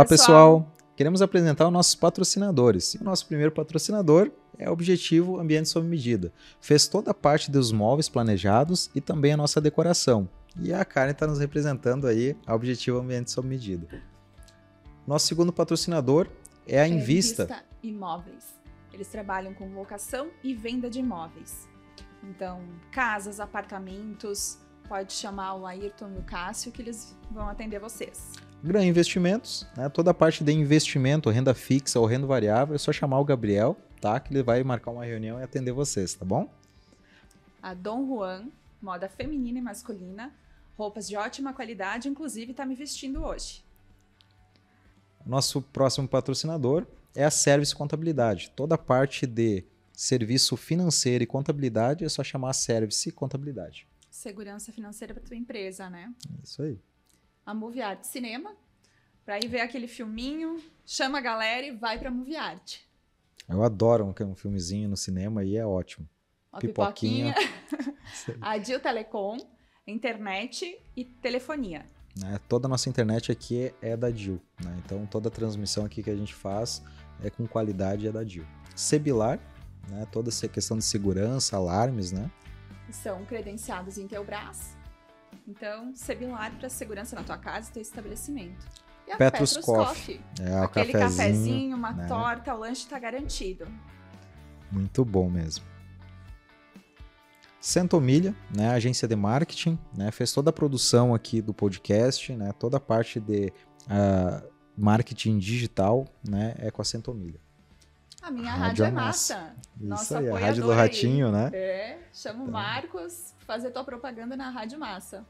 Olá, pessoal. pessoal. Queremos apresentar os nossos patrocinadores. E o nosso primeiro patrocinador é o Objetivo Ambiente sob Medida. Fez toda a parte dos móveis planejados e também a nossa decoração. E a Karen está nos representando aí a Objetivo Ambiente sob Medida. Nosso segundo patrocinador é a Invista. Invista Imóveis. Eles trabalham com locação e venda de imóveis. Então, casas, apartamentos, pode chamar o Ayrton e o Cássio que eles vão atender vocês. Gran Investimentos, né? toda a parte de investimento, renda fixa ou renda variável, é só chamar o Gabriel, tá? Que ele vai marcar uma reunião e atender vocês, tá bom? A Dom Juan, moda feminina e masculina, roupas de ótima qualidade, inclusive está me vestindo hoje. Nosso próximo patrocinador é a Service Contabilidade. Toda a parte de serviço financeiro e contabilidade é só chamar a Service Contabilidade. Segurança financeira para tua empresa, né? Isso aí a Movie Art Cinema, para ir ver aquele filminho, chama a galera e vai para Movie Art. Eu adoro um, um filmezinho no cinema e é ótimo. Uma pipoquinha. pipoquinha. a Dil Telecom, internet e telefonia. É, toda a nossa internet aqui é da Dil, né? então toda a transmissão aqui que a gente faz é com qualidade é da Dil. Sebilar, né? toda essa questão de segurança, alarmes, né? São credenciados em Teobras então, Sebilar para segurança na tua casa e teu estabelecimento. E a Petrus, Petrus Coffee. Coffee. É, Aquele cafezinho, cafezinho uma né? torta, o lanche está garantido. Muito bom mesmo. Centomilha, né, agência de marketing, né, fez toda a produção aqui do podcast, né, toda a parte de uh, marketing digital, né, é com a Centomilha. A minha rádio, rádio é massa. massa. Nossa aí, a Rádio do Ratinho, aí. né? É, chamo o tá. Marcos, fazer tua propaganda na Rádio Massa.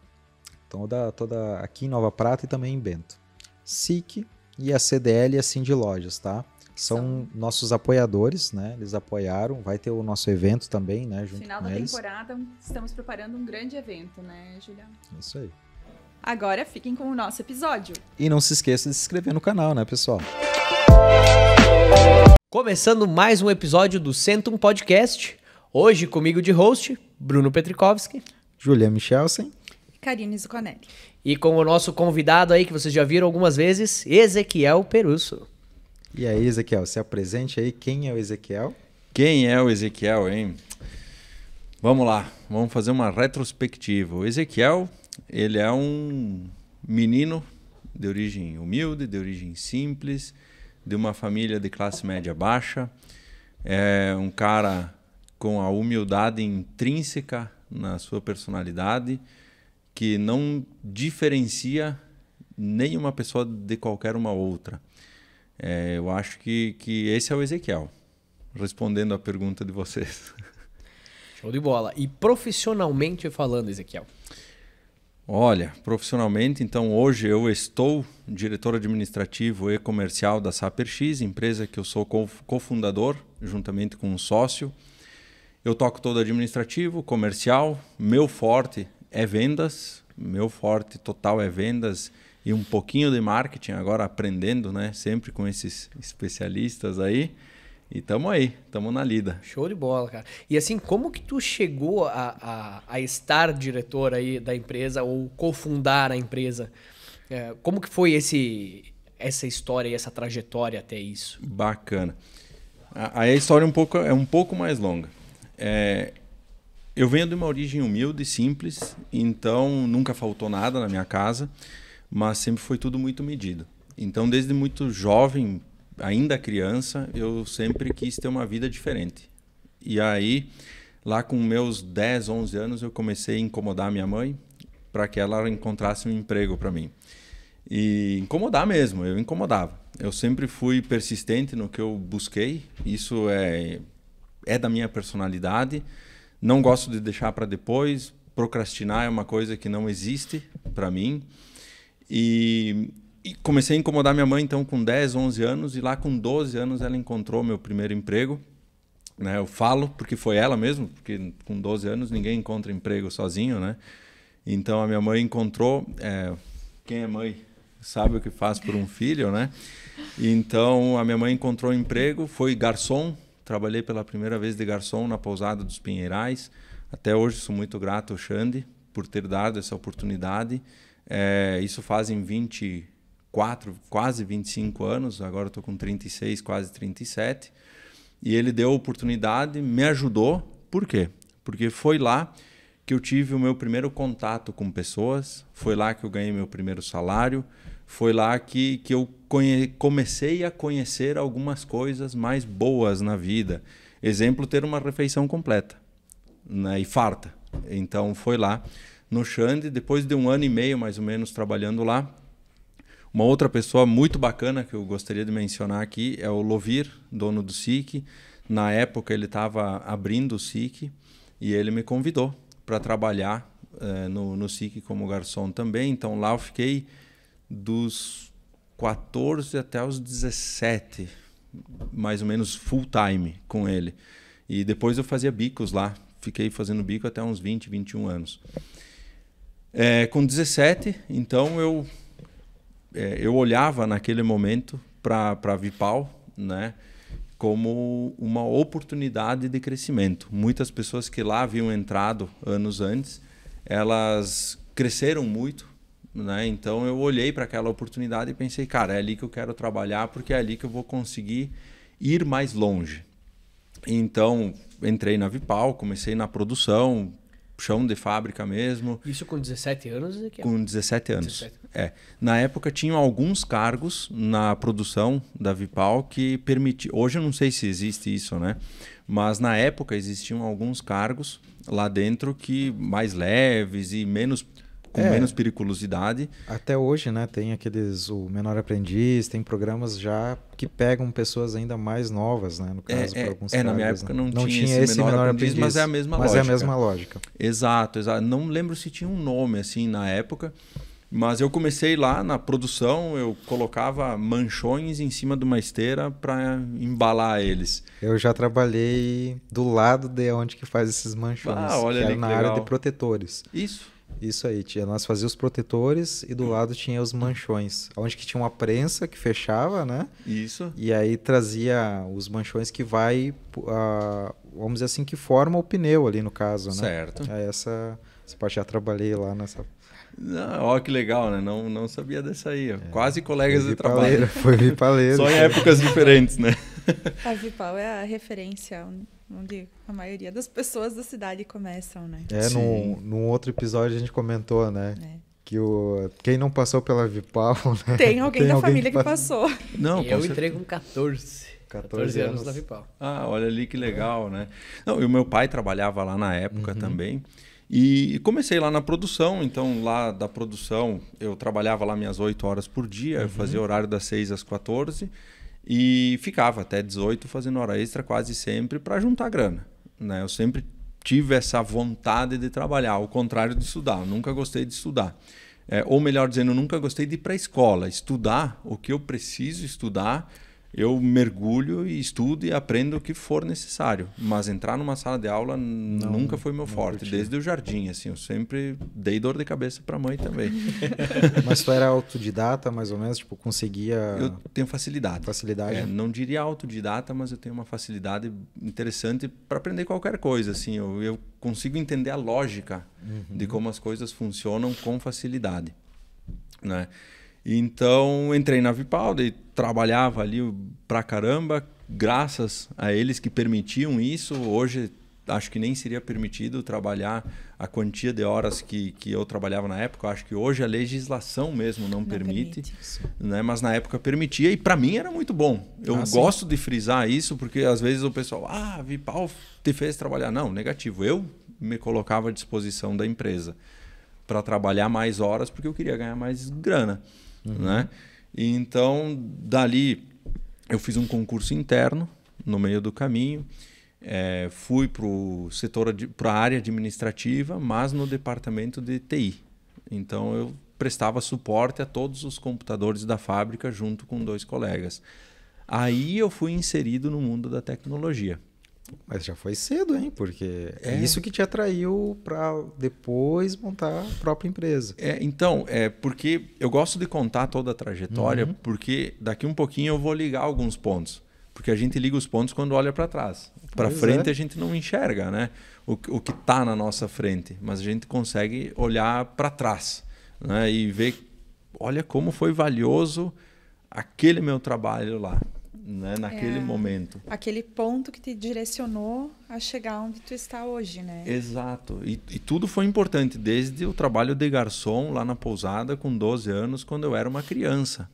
Toda, toda aqui em Nova Prata e também em Bento. SIC e a CDL e a Cindy Lojas, tá? São, São nossos apoiadores, né? Eles apoiaram, vai ter o nosso evento também, né? Junto Final da eles. temporada, estamos preparando um grande evento, né, Julião? Isso aí. Agora fiquem com o nosso episódio. E não se esqueça de se inscrever no canal, né, pessoal? Música Começando mais um episódio do Centum Podcast. Hoje comigo de host, Bruno Petrikovski. Julia Michelsen. Karine Zucanelli. E com o nosso convidado aí, que vocês já viram algumas vezes, Ezequiel Perusso. E aí, Ezequiel, se apresente aí. Quem é o Ezequiel? Quem é o Ezequiel, hein? Vamos lá, vamos fazer uma retrospectiva. O Ezequiel, ele é um menino de origem humilde, de origem simples, de uma família de classe média baixa, é um cara com a humildade intrínseca na sua personalidade, que não diferencia nenhuma pessoa de qualquer uma outra. É, eu acho que, que esse é o Ezequiel, respondendo a pergunta de vocês. Show de bola. E profissionalmente falando, Ezequiel? Olha, profissionalmente, então hoje eu estou diretor administrativo e comercial da SaperX, empresa que eu sou cofundador, juntamente com um sócio. Eu toco todo administrativo, comercial, meu forte é vendas, meu forte total é vendas e um pouquinho de marketing, agora aprendendo, né, sempre com esses especialistas aí. E tamo aí, tamo na lida. Show de bola, cara. E assim, como que tu chegou a, a, a estar diretor aí da empresa ou cofundar a empresa? É, como que foi esse, essa história e essa trajetória até isso? Bacana. Aí a história é um pouco, é um pouco mais longa. É, eu venho de uma origem humilde e simples, então nunca faltou nada na minha casa, mas sempre foi tudo muito medido. Então, desde muito jovem, ainda criança, eu sempre quis ter uma vida diferente. E aí, lá com meus 10, 11 anos, eu comecei a incomodar minha mãe para que ela encontrasse um emprego para mim. E incomodar mesmo, eu incomodava. Eu sempre fui persistente no que eu busquei, isso é, é da minha personalidade. Não gosto de deixar para depois, procrastinar é uma coisa que não existe para mim. E e comecei a incomodar minha mãe então com 10, 11 anos e lá com 12 anos ela encontrou meu primeiro emprego. Né? Eu falo porque foi ela mesmo, porque com 12 anos ninguém encontra emprego sozinho, né? Então a minha mãe encontrou é, quem é mãe sabe o que faz por um filho, né? Então a minha mãe encontrou emprego, foi garçom, trabalhei pela primeira vez de garçom na pousada dos Pinheirais. Até hoje sou muito grato ao Xande por ter dado essa oportunidade. É, isso fazem 20 24, quase 25 anos, agora estou com 36, quase 37. E ele deu a oportunidade, me ajudou. Por quê? Porque foi lá que eu tive o meu primeiro contato com pessoas, foi lá que eu ganhei meu primeiro salário, foi lá que, que eu comecei a conhecer algumas coisas mais boas na vida. Exemplo, ter uma refeição completa né, e farta. Então foi lá no Xande, depois de um ano e meio mais ou menos trabalhando lá, uma outra pessoa muito bacana que eu gostaria de mencionar aqui é o Lovir, dono do SIC. Na época ele estava abrindo o SIC e ele me convidou para trabalhar eh, no, no SIC como garçom também. Então lá eu fiquei dos 14 até os 17, mais ou menos full time com ele. E depois eu fazia bicos lá. Fiquei fazendo bico até uns 20, 21 anos. É, com 17, então eu é, eu olhava naquele momento para a Vipal, né? como uma oportunidade de crescimento. Muitas pessoas que lá haviam entrado anos antes, elas cresceram muito, né? Então eu olhei para aquela oportunidade e pensei, cara, é ali que eu quero trabalhar porque é ali que eu vou conseguir ir mais longe. Então entrei na Vipal, comecei na produção, chão de fábrica mesmo. Isso com 17 anos? que Com 17 anos. 17. É. Na época tinham alguns cargos na produção da Vipal que permitiam. Hoje eu não sei se existe isso, né? Mas na época existiam alguns cargos lá dentro que mais leves e menos com é. menos periculosidade. Até hoje, né, tem aqueles o menor aprendiz, tem programas já que pegam pessoas ainda mais novas, né, no caso é, é, alguns. É, cargos, na minha época né? não, não, tinha, esse, esse menor, menor aprendiz, aprendiz, mas é a mesma mas lógica. é a mesma lógica. Exato, exato. Não lembro se tinha um nome assim na época, mas eu comecei lá na produção, eu colocava manchões em cima de uma esteira para embalar eles. Eu já trabalhei do lado de onde que faz esses manchões, ah, olha que é ali, na que área de protetores. Isso. Isso aí, tia. Nós fazíamos os protetores e do lado tinha os manchões. Onde que tinha uma prensa que fechava, né? Isso. E aí trazia os manchões que vai, uh, vamos dizer assim, que forma o pneu ali no caso, né? Certo. É essa, essa parte já trabalhei lá nessa... Olha que legal, né? Não, não sabia dessa aí. É. Quase colegas de trabalho. Foi Vipaleiro. Só em né? épocas diferentes, né? A Vipal é a referência onde a maioria das pessoas da cidade começam, né? É, num, num outro episódio a gente comentou, né? É. Que o, quem não passou pela Vipal, né? Tem alguém Tem da alguém família que, passou. Que passou. Não, Eu entrei com 14. 14, 14 anos da Vipal. Ah, olha ali que legal, né? Não, e o meu pai trabalhava lá na época uhum. também. E comecei lá na produção, então lá da produção eu trabalhava lá minhas 8 horas por dia, uhum. eu fazia horário das 6 às 14 e ficava até 18 fazendo hora extra quase sempre para juntar grana. Né? Eu sempre tive essa vontade de trabalhar, ao contrário de estudar. Eu nunca gostei de estudar. É, ou melhor dizendo, eu nunca gostei de ir para a escola. Estudar o que eu preciso estudar eu mergulho e estudo e aprendo o que for necessário. Mas entrar numa sala de aula não, nunca foi meu forte, desde o jardim. assim. Eu sempre dei dor de cabeça para a mãe também. mas tu era autodidata, mais ou menos? Tipo, conseguia... Eu tenho facilidade. Facilidade? É, não diria autodidata, mas eu tenho uma facilidade interessante para aprender qualquer coisa. assim. Eu, eu consigo entender a lógica uhum. de como as coisas funcionam com facilidade. Né? Então entrei na Vipalda trabalhava ali pra caramba, graças a eles que permitiam isso. Hoje acho que nem seria permitido trabalhar a quantia de horas que, que eu trabalhava na época. Acho que hoje a legislação mesmo não, não permite, permite né? mas na época permitia e para mim era muito bom. Eu ah, gosto sim. de frisar isso porque às vezes o pessoal, ah, Vipal te fez trabalhar. Não, negativo. Eu me colocava à disposição da empresa para trabalhar mais horas porque eu queria ganhar mais grana. Uhum. Né? E então, dali, eu fiz um concurso interno no meio do caminho. É, fui para a área administrativa, mas no departamento de TI. Então, eu prestava suporte a todos os computadores da fábrica junto com dois colegas. Aí eu fui inserido no mundo da tecnologia. Mas já foi cedo, hein? Porque é, isso que te atraiu para depois montar a própria empresa. É, então, é porque eu gosto de contar toda a trajetória, uhum. porque daqui um pouquinho eu vou ligar alguns pontos. Porque a gente liga os pontos quando olha para trás. Para frente é. a gente não enxerga, né? O, o que está na nossa frente, mas a gente consegue olhar para trás, né? E ver, olha como foi valioso aquele meu trabalho lá né, naquele é, momento. Aquele ponto que te direcionou a chegar onde tu está hoje, né? Exato. E, e, tudo foi importante, desde o trabalho de garçom lá na pousada com 12 anos, quando eu era uma criança.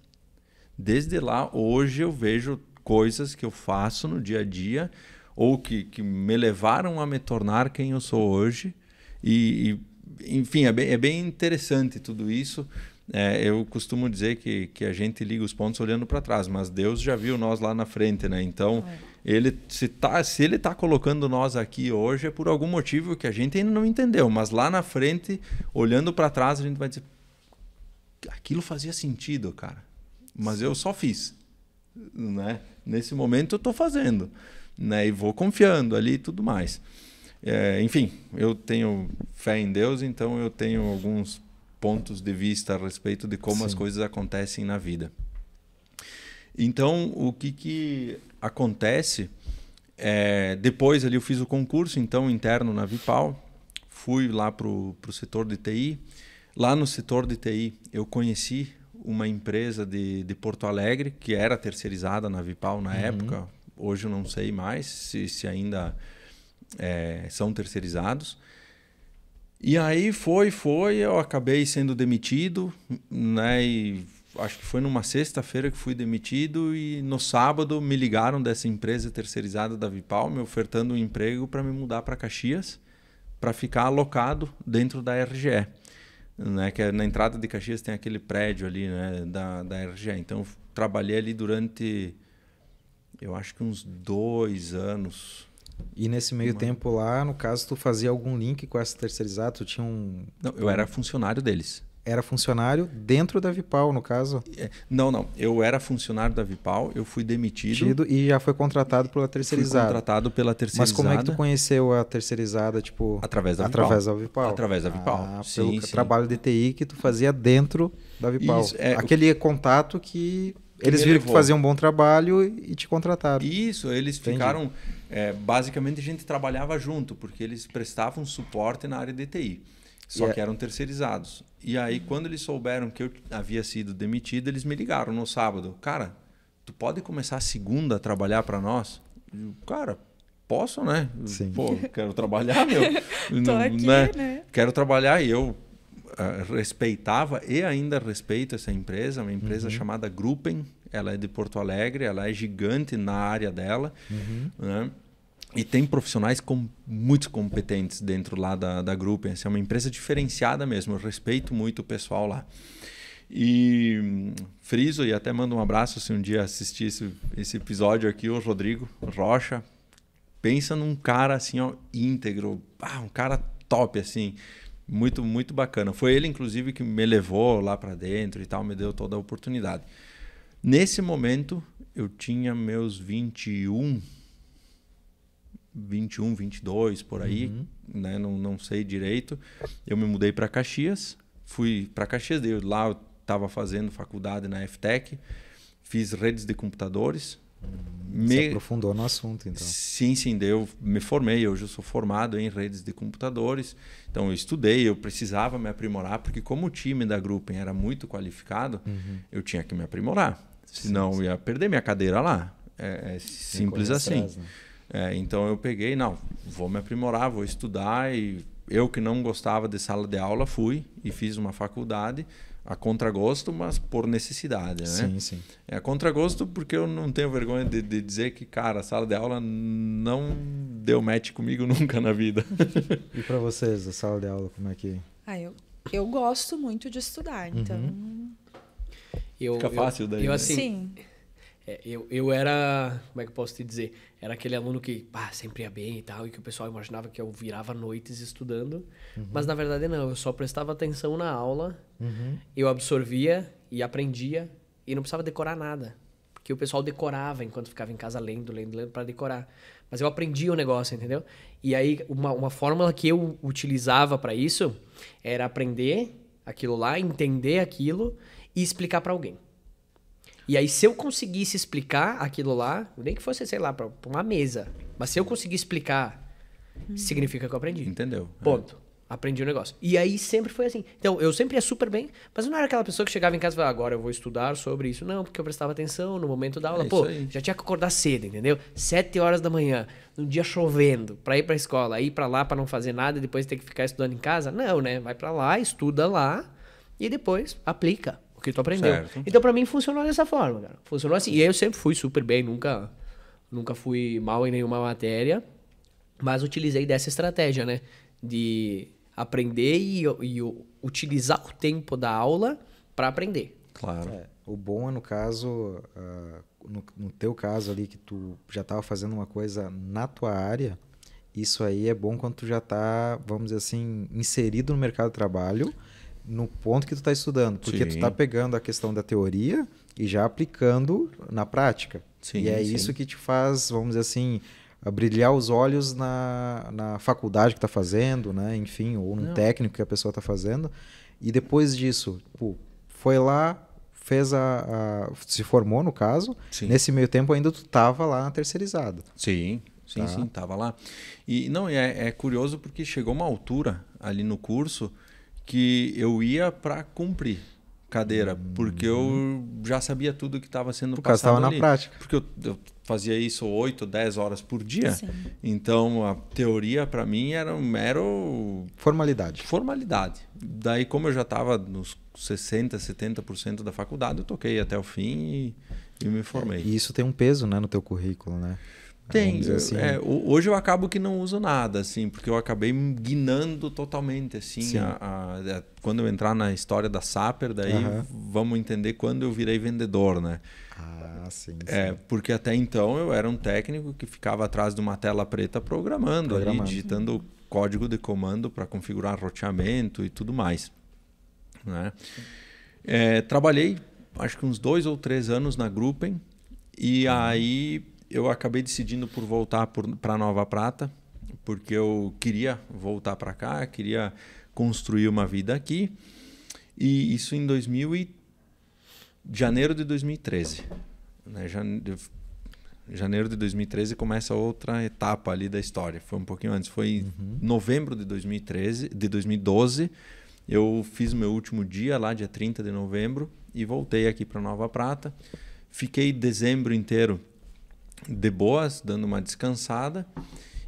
Desde lá, hoje eu vejo coisas que eu faço no dia a dia ou que, que me levaram a me tornar quem eu sou hoje. E, e enfim, é bem, é bem interessante tudo isso, é, eu costumo dizer que, que a gente liga os pontos olhando para trás, mas Deus já viu nós lá na frente, né? Então, é. ele, se, tá, se ele está colocando nós aqui hoje é por algum motivo que a gente ainda não entendeu, mas lá na frente, olhando para trás, a gente vai dizer: aquilo fazia sentido, cara, mas Sim. eu só fiz, né? Nesse momento eu estou fazendo, né? E vou confiando ali e tudo mais. É, enfim, eu tenho fé em Deus, então eu tenho alguns pontos de vista a respeito de como Sim. as coisas acontecem na vida. Então, o que, que acontece é, depois ali eu fiz o concurso então interno na Vipal, fui lá para o setor de TI. Lá no setor de TI eu conheci uma empresa de, de Porto Alegre que era terceirizada na Vipal na uhum. época. Hoje eu não sei mais se, se ainda é, são terceirizados e aí foi, foi, eu acabei sendo demitido, né? E acho que foi numa sexta-feira que fui demitido e no sábado me ligaram dessa empresa terceirizada da Vipal me ofertando um emprego para me mudar para Caxias, para ficar alocado dentro da RGE, né? Que é, na entrada de Caxias tem aquele prédio ali, né? Da, da RGE. Então trabalhei ali durante, eu acho que uns dois anos, e nesse meio Uma... tempo lá, no caso, tu fazia algum link com essa terceirizada? Tu tinha um. Não, eu era funcionário deles. Era funcionário dentro da Vipal, no caso? É, não, não. Eu era funcionário da Vipal, eu fui demitido. Tido, e já foi contratado pela terceirizada. Fui contratado pela terceirizada. Mas como é que tu conheceu a terceirizada, tipo. Através da Vipal. Através da Vipal. Através da Vipal. Ah, sim, pelo sim. trabalho de TI que tu fazia dentro da Vipal. Isso, é... Aquele contato que eles viram levou. que faziam um bom trabalho e te contrataram. Isso, eles Entendi. ficaram. É, basicamente, a gente trabalhava junto, porque eles prestavam suporte na área de TI. Só yeah. É que eram terceirizados. E aí, quando eles souberam que eu havia sido demitido, eles me ligaram no sábado. Cara, tu pode começar segunda a trabalhar para nós? Eu, Cara, posso, né? Sim. Pô, quero trabalhar, meu. Tô aqui, né? né? Quero trabalhar e eu ah, respeitava e ainda respeito essa empresa, uma empresa uhum. chamada Gruppen. Ela é de Porto Alegre, ela é gigante na área dela. Uhum. Né? E tem profissionais com, muito competentes dentro lá da, da Gruppen. Assim, é uma empresa diferenciada mesmo. Eu respeito muito o pessoal lá. E friso e até mando um abraço se um dia assistir esse, esse episódio aqui, o Rodrigo Rocha. Pensa num cara assim, ó, íntegro, ah, um cara top, assim. Muito, muito bacana. Foi ele, inclusive, que me levou lá para dentro e tal, me deu toda a oportunidade. Nesse momento, eu tinha meus 21, 21, 22 por aí, uhum. né? Não, não sei direito. Eu me mudei para Caxias, fui para Caxias, lá eu estava fazendo faculdade na FTEC, fiz redes de computadores, me Se aprofundou no assunto, então. Sim, sim, eu me formei, hoje eu sou formado em redes de computadores. Então eu estudei, eu precisava me aprimorar, porque como o time da Gruppen era muito qualificado, uhum. eu tinha que me aprimorar. Senão sim, sim. eu ia perder minha cadeira lá. É, é simples assim. Né? é, então eu peguei, não, vou me aprimorar, vou estudar e eu que não gostava de sala de aula fui e fiz uma faculdade a contragosto, mas por necessidade, né? Sim, sim. É a contragosto porque eu não tenho vergonha de, de, dizer que, cara, a sala de aula não deu match comigo nunca na vida. e para vocês, a sala de aula, como é que... Ah, eu, eu gosto muito de estudar, uhum. então... Uhum. Eu, Fica fácil daí. Eu, né? assim, sim. É, eu, eu era... Como é que eu posso te dizer? era aquele aluno que pá, sempre ia bem e tal, e que o pessoal imaginava que eu virava noites estudando. Uhum. Mas na verdade não, eu só prestava atenção na aula, uhum. eu absorvia e aprendia, e não precisava decorar nada. Porque o pessoal decorava enquanto ficava em casa lendo, lendo, lendo para decorar. Mas eu aprendia o negócio, entendeu? E aí, uma, uma fórmula que eu utilizava para isso era aprender aquilo lá, entender aquilo e explicar para alguém. E aí, se eu conseguisse explicar aquilo lá, nem que fosse, sei lá, pra, pra uma mesa, mas se eu conseguir explicar, hum. significa que eu aprendi. Entendeu? É. Ponto. É. Aprendi o um negócio. E aí sempre foi assim. Então, eu sempre ia super bem, mas eu não era aquela pessoa que chegava em casa e falava, agora eu vou estudar sobre isso. Não, porque eu prestava atenção no momento da aula. É Pô, já tinha que acordar cedo, entendeu? Sete horas da manhã, num dia chovendo, pra ir pra escola, ir pra lá pra não fazer nada e depois ter que ficar estudando em casa. Não, né? Vai pra lá, estuda lá e depois aplica que tu aprendeu. Certo. Então, para mim, funcionou dessa forma, cara. Funcionou assim. E eu sempre fui super bem, nunca, nunca fui mal em nenhuma matéria, mas utilizei dessa estratégia, né? De aprender e, e utilizar o tempo da aula para aprender. Claro. É, o bom é, no caso, uh, no, no teu caso ali, que tu já estava fazendo uma coisa na tua área, isso aí é bom quando tu já está, vamos dizer assim, inserido no mercado de trabalho no ponto que tu está estudando, porque tá sim. tu está pegando a questão da teoria e já aplicando na prática. Sim, e é sim. isso que te faz, vamos dizer assim, brilhar os olhos na, na faculdade que está fazendo, né? enfim, ou no Não. técnico que a pessoa está fazendo. E depois disso, pô, foi lá, fez a, a, se formou no caso. Sim. Nesse meio tempo ainda tu tava lá na terceirizada. Sim, sim, tá? sim, tava lá. E não é, é curioso porque chegou uma altura ali no curso que eu ia para cumprir cadeira, hum. porque eu já sabia tudo que estava sendo porque passado estava na prática. Porque eu, eu fazia isso 8, 10 horas por dia. Sim. Então a teoria para mim era um mero formalidade. Formalidade. Daí como eu já estava nos 60, 70% da faculdade, eu toquei até o fim e, e me formei. E isso tem um peso, né, no teu currículo, né? Tem. Assim. É, hoje eu acabo que não uso nada, assim, porque eu acabei guinando totalmente, assim. A, a, a, é, quando eu entrar na história da Saper, daí vamos entender quando eu virei vendedor, né? Ah, sim, é, sim. É, porque até então eu era um técnico que ficava atrás de uma tela preta programando, programando. Ali, digitando código de comando para configurar roteamento e tudo mais. Né? É, trabalhei acho que uns dois ou três anos na Gruppen e uhum. aí eu acabei decidindo por voltar para Nova Prata, porque eu queria voltar para cá, queria construir uma vida aqui. E isso em 2000 e... janeiro de 2013. Né? Jane... Janeiro de 2013 começa outra etapa ali da história. Foi um pouquinho antes, foi uhum. novembro de 2013, de 2012. Eu fiz meu último dia lá, dia 30 de novembro, e voltei aqui para Nova Prata. Fiquei dezembro inteiro de boas, dando uma descansada.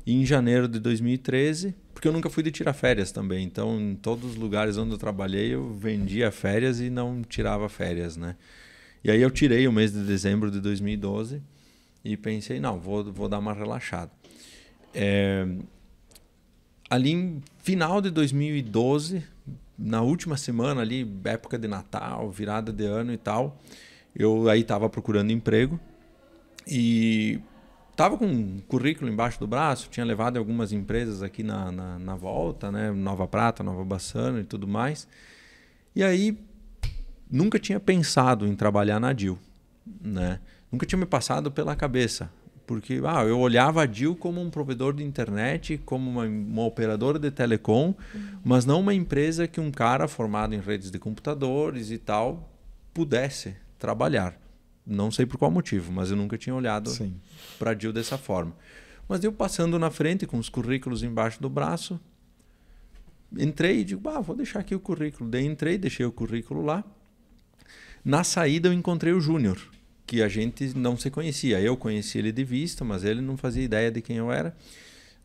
E em janeiro de 2013, porque eu nunca fui de tirar férias também, então em todos os lugares onde eu trabalhei eu vendia férias e não tirava férias, né? E aí eu tirei o mês de dezembro de 2012 e pensei, não, vou, vou dar uma relaxada. É, ali em final de 2012, na última semana ali, época de Natal, virada de ano e tal, eu aí estava procurando emprego e tava com um currículo embaixo do braço, tinha levado algumas empresas aqui na, na, na volta, né? Nova Prata, Nova Bassano e tudo mais. E aí nunca tinha pensado em trabalhar na Dil, né? Nunca tinha me passado pela cabeça, porque ah, eu olhava a Dil como um provedor de internet, como uma, uma operadora de telecom, uhum. mas não uma empresa que um cara formado em redes de computadores e tal pudesse trabalhar não sei por qual motivo, mas eu nunca tinha olhado para a Dil dessa forma. Mas eu passando na frente com os currículos embaixo do braço, entrei e digo, ah, vou deixar aqui o currículo. Daí entrei, deixei o currículo lá. Na saída eu encontrei o Júnior, que a gente não se conhecia. Eu conheci ele de vista, mas ele não fazia ideia de quem eu era.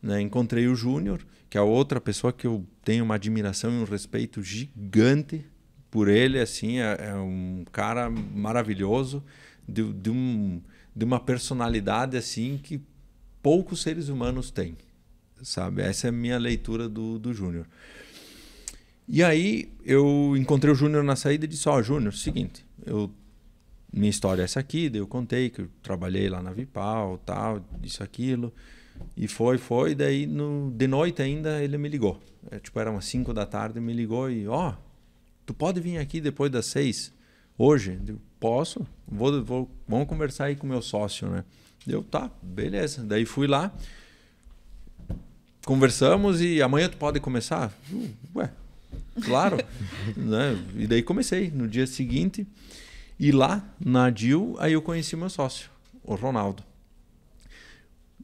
Né? Encontrei o Júnior, que é outra pessoa que eu tenho uma admiração e um respeito gigante por ele. Assim, é, é um cara maravilhoso de, de, um, de uma personalidade assim que poucos seres humanos têm, sabe? Essa é a minha leitura do, do Júnior. E aí eu encontrei o Júnior na saída e disse: Ó, oh, Júnior, seguinte, eu, minha história é essa aqui, daí eu contei que eu trabalhei lá na Vipal, tal, isso, aquilo. E foi, foi, daí no, de noite ainda ele me ligou. É, tipo, era umas 5 da tarde, me ligou e, ó, oh, tu pode vir aqui depois das 6 hoje? Eu, posso, vou, vou, vamos conversar aí com o meu sócio, né? Eu, tá, beleza. Daí fui lá, conversamos e amanhã tu pode começar? Uh, ué, claro. né? E daí comecei no dia seguinte. E lá, na Dil, aí eu conheci meu sócio, o Ronaldo.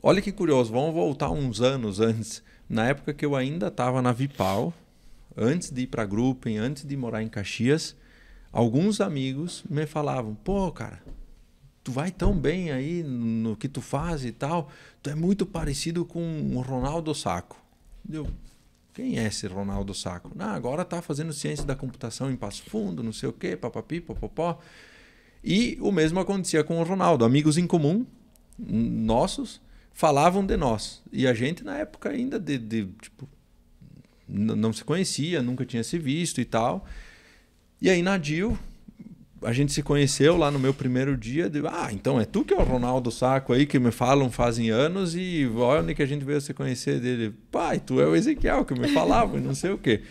Olha que curioso, vamos voltar uns anos antes. Na época que eu ainda estava na Vipal, antes de ir para Gruppen, antes de morar em Caxias, alguns amigos me falavam: pô, cara, tu vai tão bem aí no que tu faz e tal, tu é muito parecido com o Ronaldo Saco. Eu, quem é esse Ronaldo Saco? Não, ah, agora tá fazendo ciência da computação em Passo Fundo, não sei o quê, papapi, popopó. E o mesmo acontecia com o Ronaldo. Amigos em comum, nossos, falavam de nós. E a gente, na época, ainda de, de tipo, não se conhecia, nunca tinha se visto e tal. E aí, Nadil, a gente se conheceu lá no meu primeiro dia. De, ah, então é tu que é o Ronaldo Saco aí, que me falam fazem anos, e olha onde que a gente veio se conhecer dele. Pai, tu é o Ezequiel que me falava, e não sei o quê.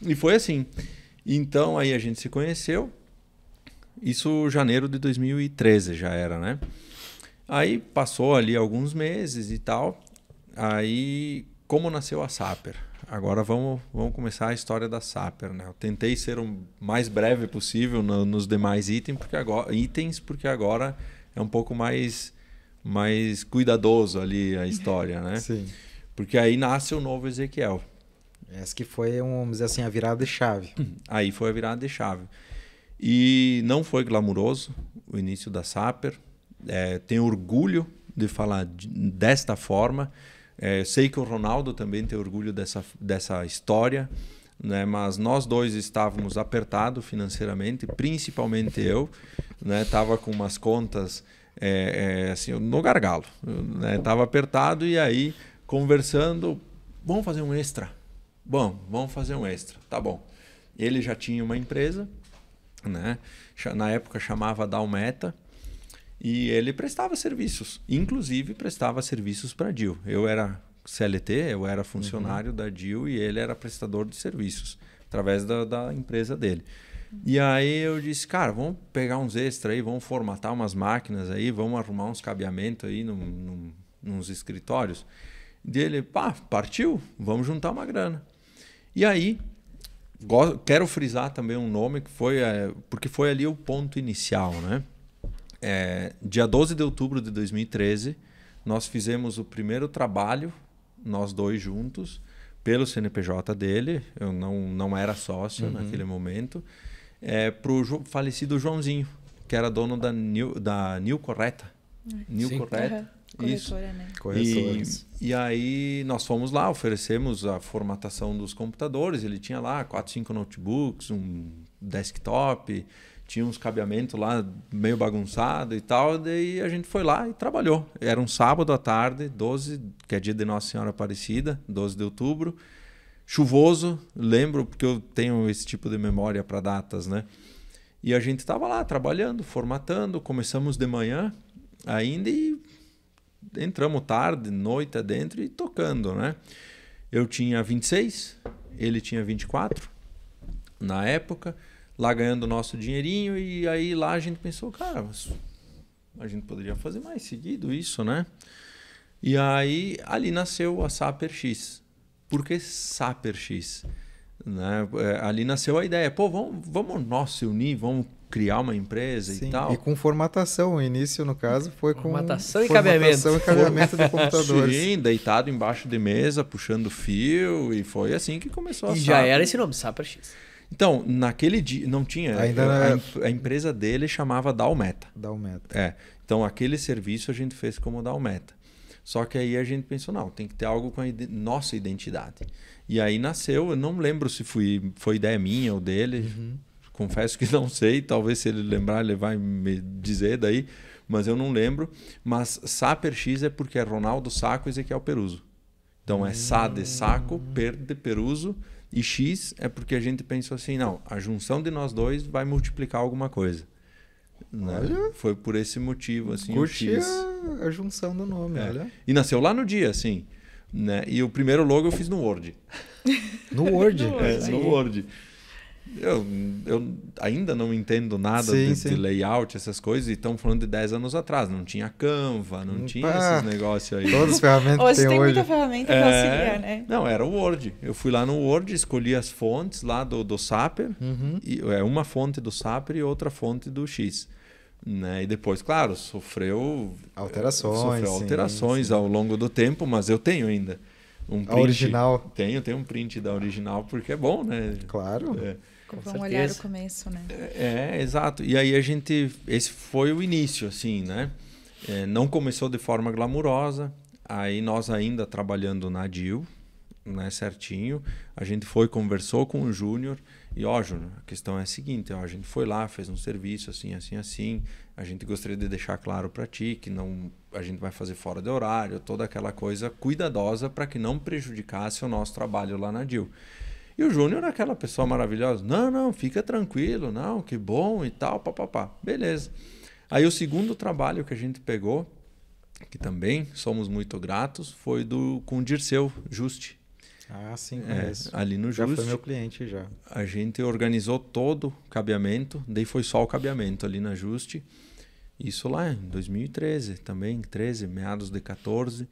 E foi assim. Então aí a gente se conheceu. Isso janeiro de 2013 já era, né? Aí passou ali alguns meses e tal. Aí, como nasceu a Saper? agora vamos, vamos começar a história da Saper, né? Eu tentei ser o mais breve possível no, nos demais itens, porque agora, itens, porque agora é um pouco mais, mais cuidadoso ali a história, né? Sim. Porque aí nasce o novo Ezequiel. Essa que foi, um, vamos dizer assim, a virada de chave. Aí foi a virada de chave. E não foi glamuroso o início da Saper. É, tenho orgulho de falar desta forma, é, sei que o Ronaldo também tem orgulho dessa, dessa história, né? mas nós dois estávamos apertados financeiramente, principalmente eu. Né? Tava com umas contas é, é, assim, no gargalo. Né? Tava apertado e aí, conversando, vamos fazer um extra. Bom, vamos fazer um extra. Tá bom. Ele já tinha uma empresa, né? na época chamava Dalmeta. Meta e ele prestava serviços, inclusive prestava serviços para a DIL. Eu era CLT, eu era funcionário uhum. da DIL e ele era prestador de serviços, através da, da empresa dele. E aí eu disse, cara, vamos pegar uns extras aí, vamos formatar umas máquinas aí, vamos arrumar uns cabeamentos aí num, num, nos escritórios. Dele, pá, partiu, vamos juntar uma grana. E aí, quero frisar também um nome que foi, eh, porque foi ali o ponto inicial, né? é, dia 12 de outubro de 2013, nós fizemos o primeiro trabalho, nós dois juntos, pelo CNPJ dele. Eu não, não era sócio uhum. naquele momento. É, para o jo falecido Joãozinho, que era dono da New, da New Correta. Uhum. New Sim. Correta. Uhum. Corretora, Isso. né? E, e aí nós fomos lá, oferecemos a formatação dos computadores. Ele tinha lá quatro cinco notebooks, um desktop, tinha uns cabeamentos lá meio bagunçado e tal, daí a gente foi lá e trabalhou. Era um sábado à tarde, 12, que é dia de Nossa Senhora Aparecida, 12 de outubro. Chuvoso, lembro porque eu tenho esse tipo de memória para datas, né? E a gente estava lá trabalhando, formatando, começamos de manhã ainda e entramos tarde, noite adentro e tocando, né? Eu tinha 26, ele tinha 24 na época lá ganhando nosso dinheirinho e aí lá a gente pensou, cara, a gente poderia fazer mais seguido isso, né? E aí ali nasceu a Saper X. Por que Saper X? Né? É, ali nasceu a ideia, pô, vamos, vamos nós se unir, vamos criar uma empresa Sim, e tal. E com formatação, o início, no caso, foi com. Formatação e cabeamento. de e cabeamento Sim, deitado embaixo de mesa, puxando fio, e foi assim que começou a E já era esse nome, Saper X. Então, naquele dia não tinha. Ainda era... a, empresa dele chamava Dalmeta. Dalmeta. É. Então, aquele serviço a gente fez como Dalmeta. Só que aí a gente pensou, não, tem que ter algo com a nossa identidade. E aí nasceu, eu não lembro se fui, foi ideia minha ou dele, uhum. confesso que não sei, talvez se ele lembrar ele vai me dizer daí, mas eu não lembro. Mas Saper X é porque é Ronaldo Saco e Ezequiel Peruso. Então é Sá de Saco, Per de Peruso, e X é porque a gente pensou assim, não, a junção de nós dois vai multiplicar alguma coisa. Né? Foi por esse motivo, assim, Curti o X. A, a junção do nome, é. olha. E nasceu lá no dia, assim. Né? E o primeiro logo eu fiz no Word. No Word? no Word. É, no Word. Eu, eu ainda não entendo nada sim, de, sim. de, layout, essas coisas, e estão falando de 10 anos atrás. Não tinha Canva, não Opa, hum, tinha esses negócios aí. Todas as ferramentas hoje tem, tem hoje. muita ferramenta é... auxiliar, né? Não, era o Word. Eu fui lá no Word, escolhi as fontes lá do, do Saper, uhum. e, é, uma fonte do Saper e outra fonte do X. Né? E depois, claro, sofreu alterações, sofreu alterações sim, ao longo do tempo, mas eu tenho ainda um print. A original. Tenho, tenho um print da original porque é bom, né? Claro. É. Com Vão certeza. olhar o começo, né? É, é, exato. E aí a gente. Esse foi o início, assim, né? É, não começou de forma glamurosa. Aí nós ainda trabalhando na DIL, né, certinho. A gente foi, conversou com o Júnior. E, ó, Júnior, a questão é a seguinte: ó, a gente foi lá, fez um serviço assim, assim, assim. A gente gostaria de deixar claro para ti que não, a gente vai fazer fora de horário, toda aquela coisa cuidadosa para que não prejudicasse o nosso trabalho lá na DIL. E o Júnior, é aquela pessoa maravilhosa, não, não, fica tranquilo, não, que bom e tal, papapá. Beleza. Aí o segundo trabalho que a gente pegou, que também somos muito gratos, foi do com o Dirceu Juste. Ah, sim, É, ali no Juste. Já foi meu cliente já. A gente organizou todo o cabeamento, daí foi só o cabeamento ali na Juste. Isso lá em 2013 também, 13, meados de 14.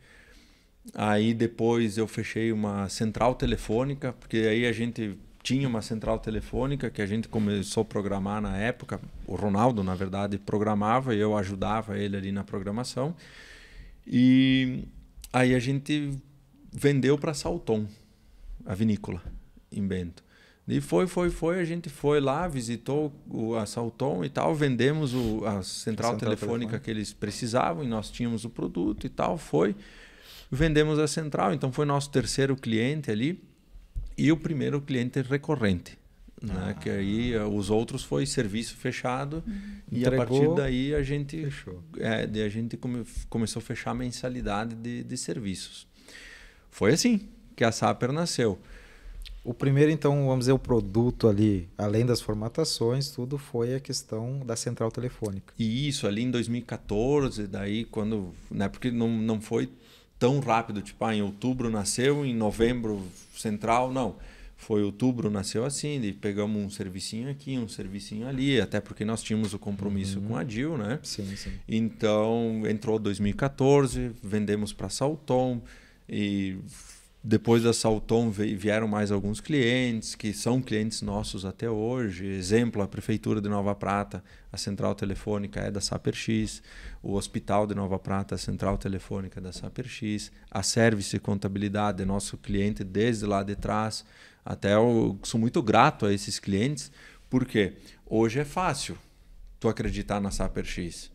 Aí depois eu fechei uma central telefônica, porque aí a gente tinha uma central telefônica que a gente começou a programar na época. O Ronaldo, na verdade, programava e eu ajudava ele ali na programação. E aí a gente vendeu para Salton, a vinícola em Bento. E foi, foi, foi, a gente foi lá, visitou o Salton e tal, vendemos o, a central, central telefônica telefone. que eles precisavam e nós tínhamos o produto e tal, foi vendemos a central. Então foi nosso terceiro cliente ali e o primeiro cliente recorrente. Né? Ah. Que aí eh, os outros foi serviço fechado uhum. e Entregou, a partir daí a gente é, a gente come, começou a fechar a mensalidade de, de, serviços. Foi assim que a Saper nasceu. O primeiro, então, vamos dizer, o produto ali, além das formatações, tudo foi a questão da central telefônica. E isso, ali em 2014, daí quando. Né, porque não, não foi tão rápido, tipo, ah, em outubro nasceu, em novembro central, não. Foi outubro, nasceu assim, e pegamos um servicinho aqui, um servicinho ali, até porque nós tínhamos o compromisso uhum. com a Dil, né? Sim, sim. Então, entrou 2014, vendemos para Salton e depois da Salton vieram mais alguns clientes que são clientes nossos até hoje. Exemplo, a Prefeitura de Nova Prata, a central telefônica é da SaperX, o Hospital de Nova Prata, a central telefônica é da SaperX, a Service Contabilidade é nosso cliente desde lá de trás. Até eu sou muito grato a esses clientes, porque hoje é fácil tu acreditar na SaperX.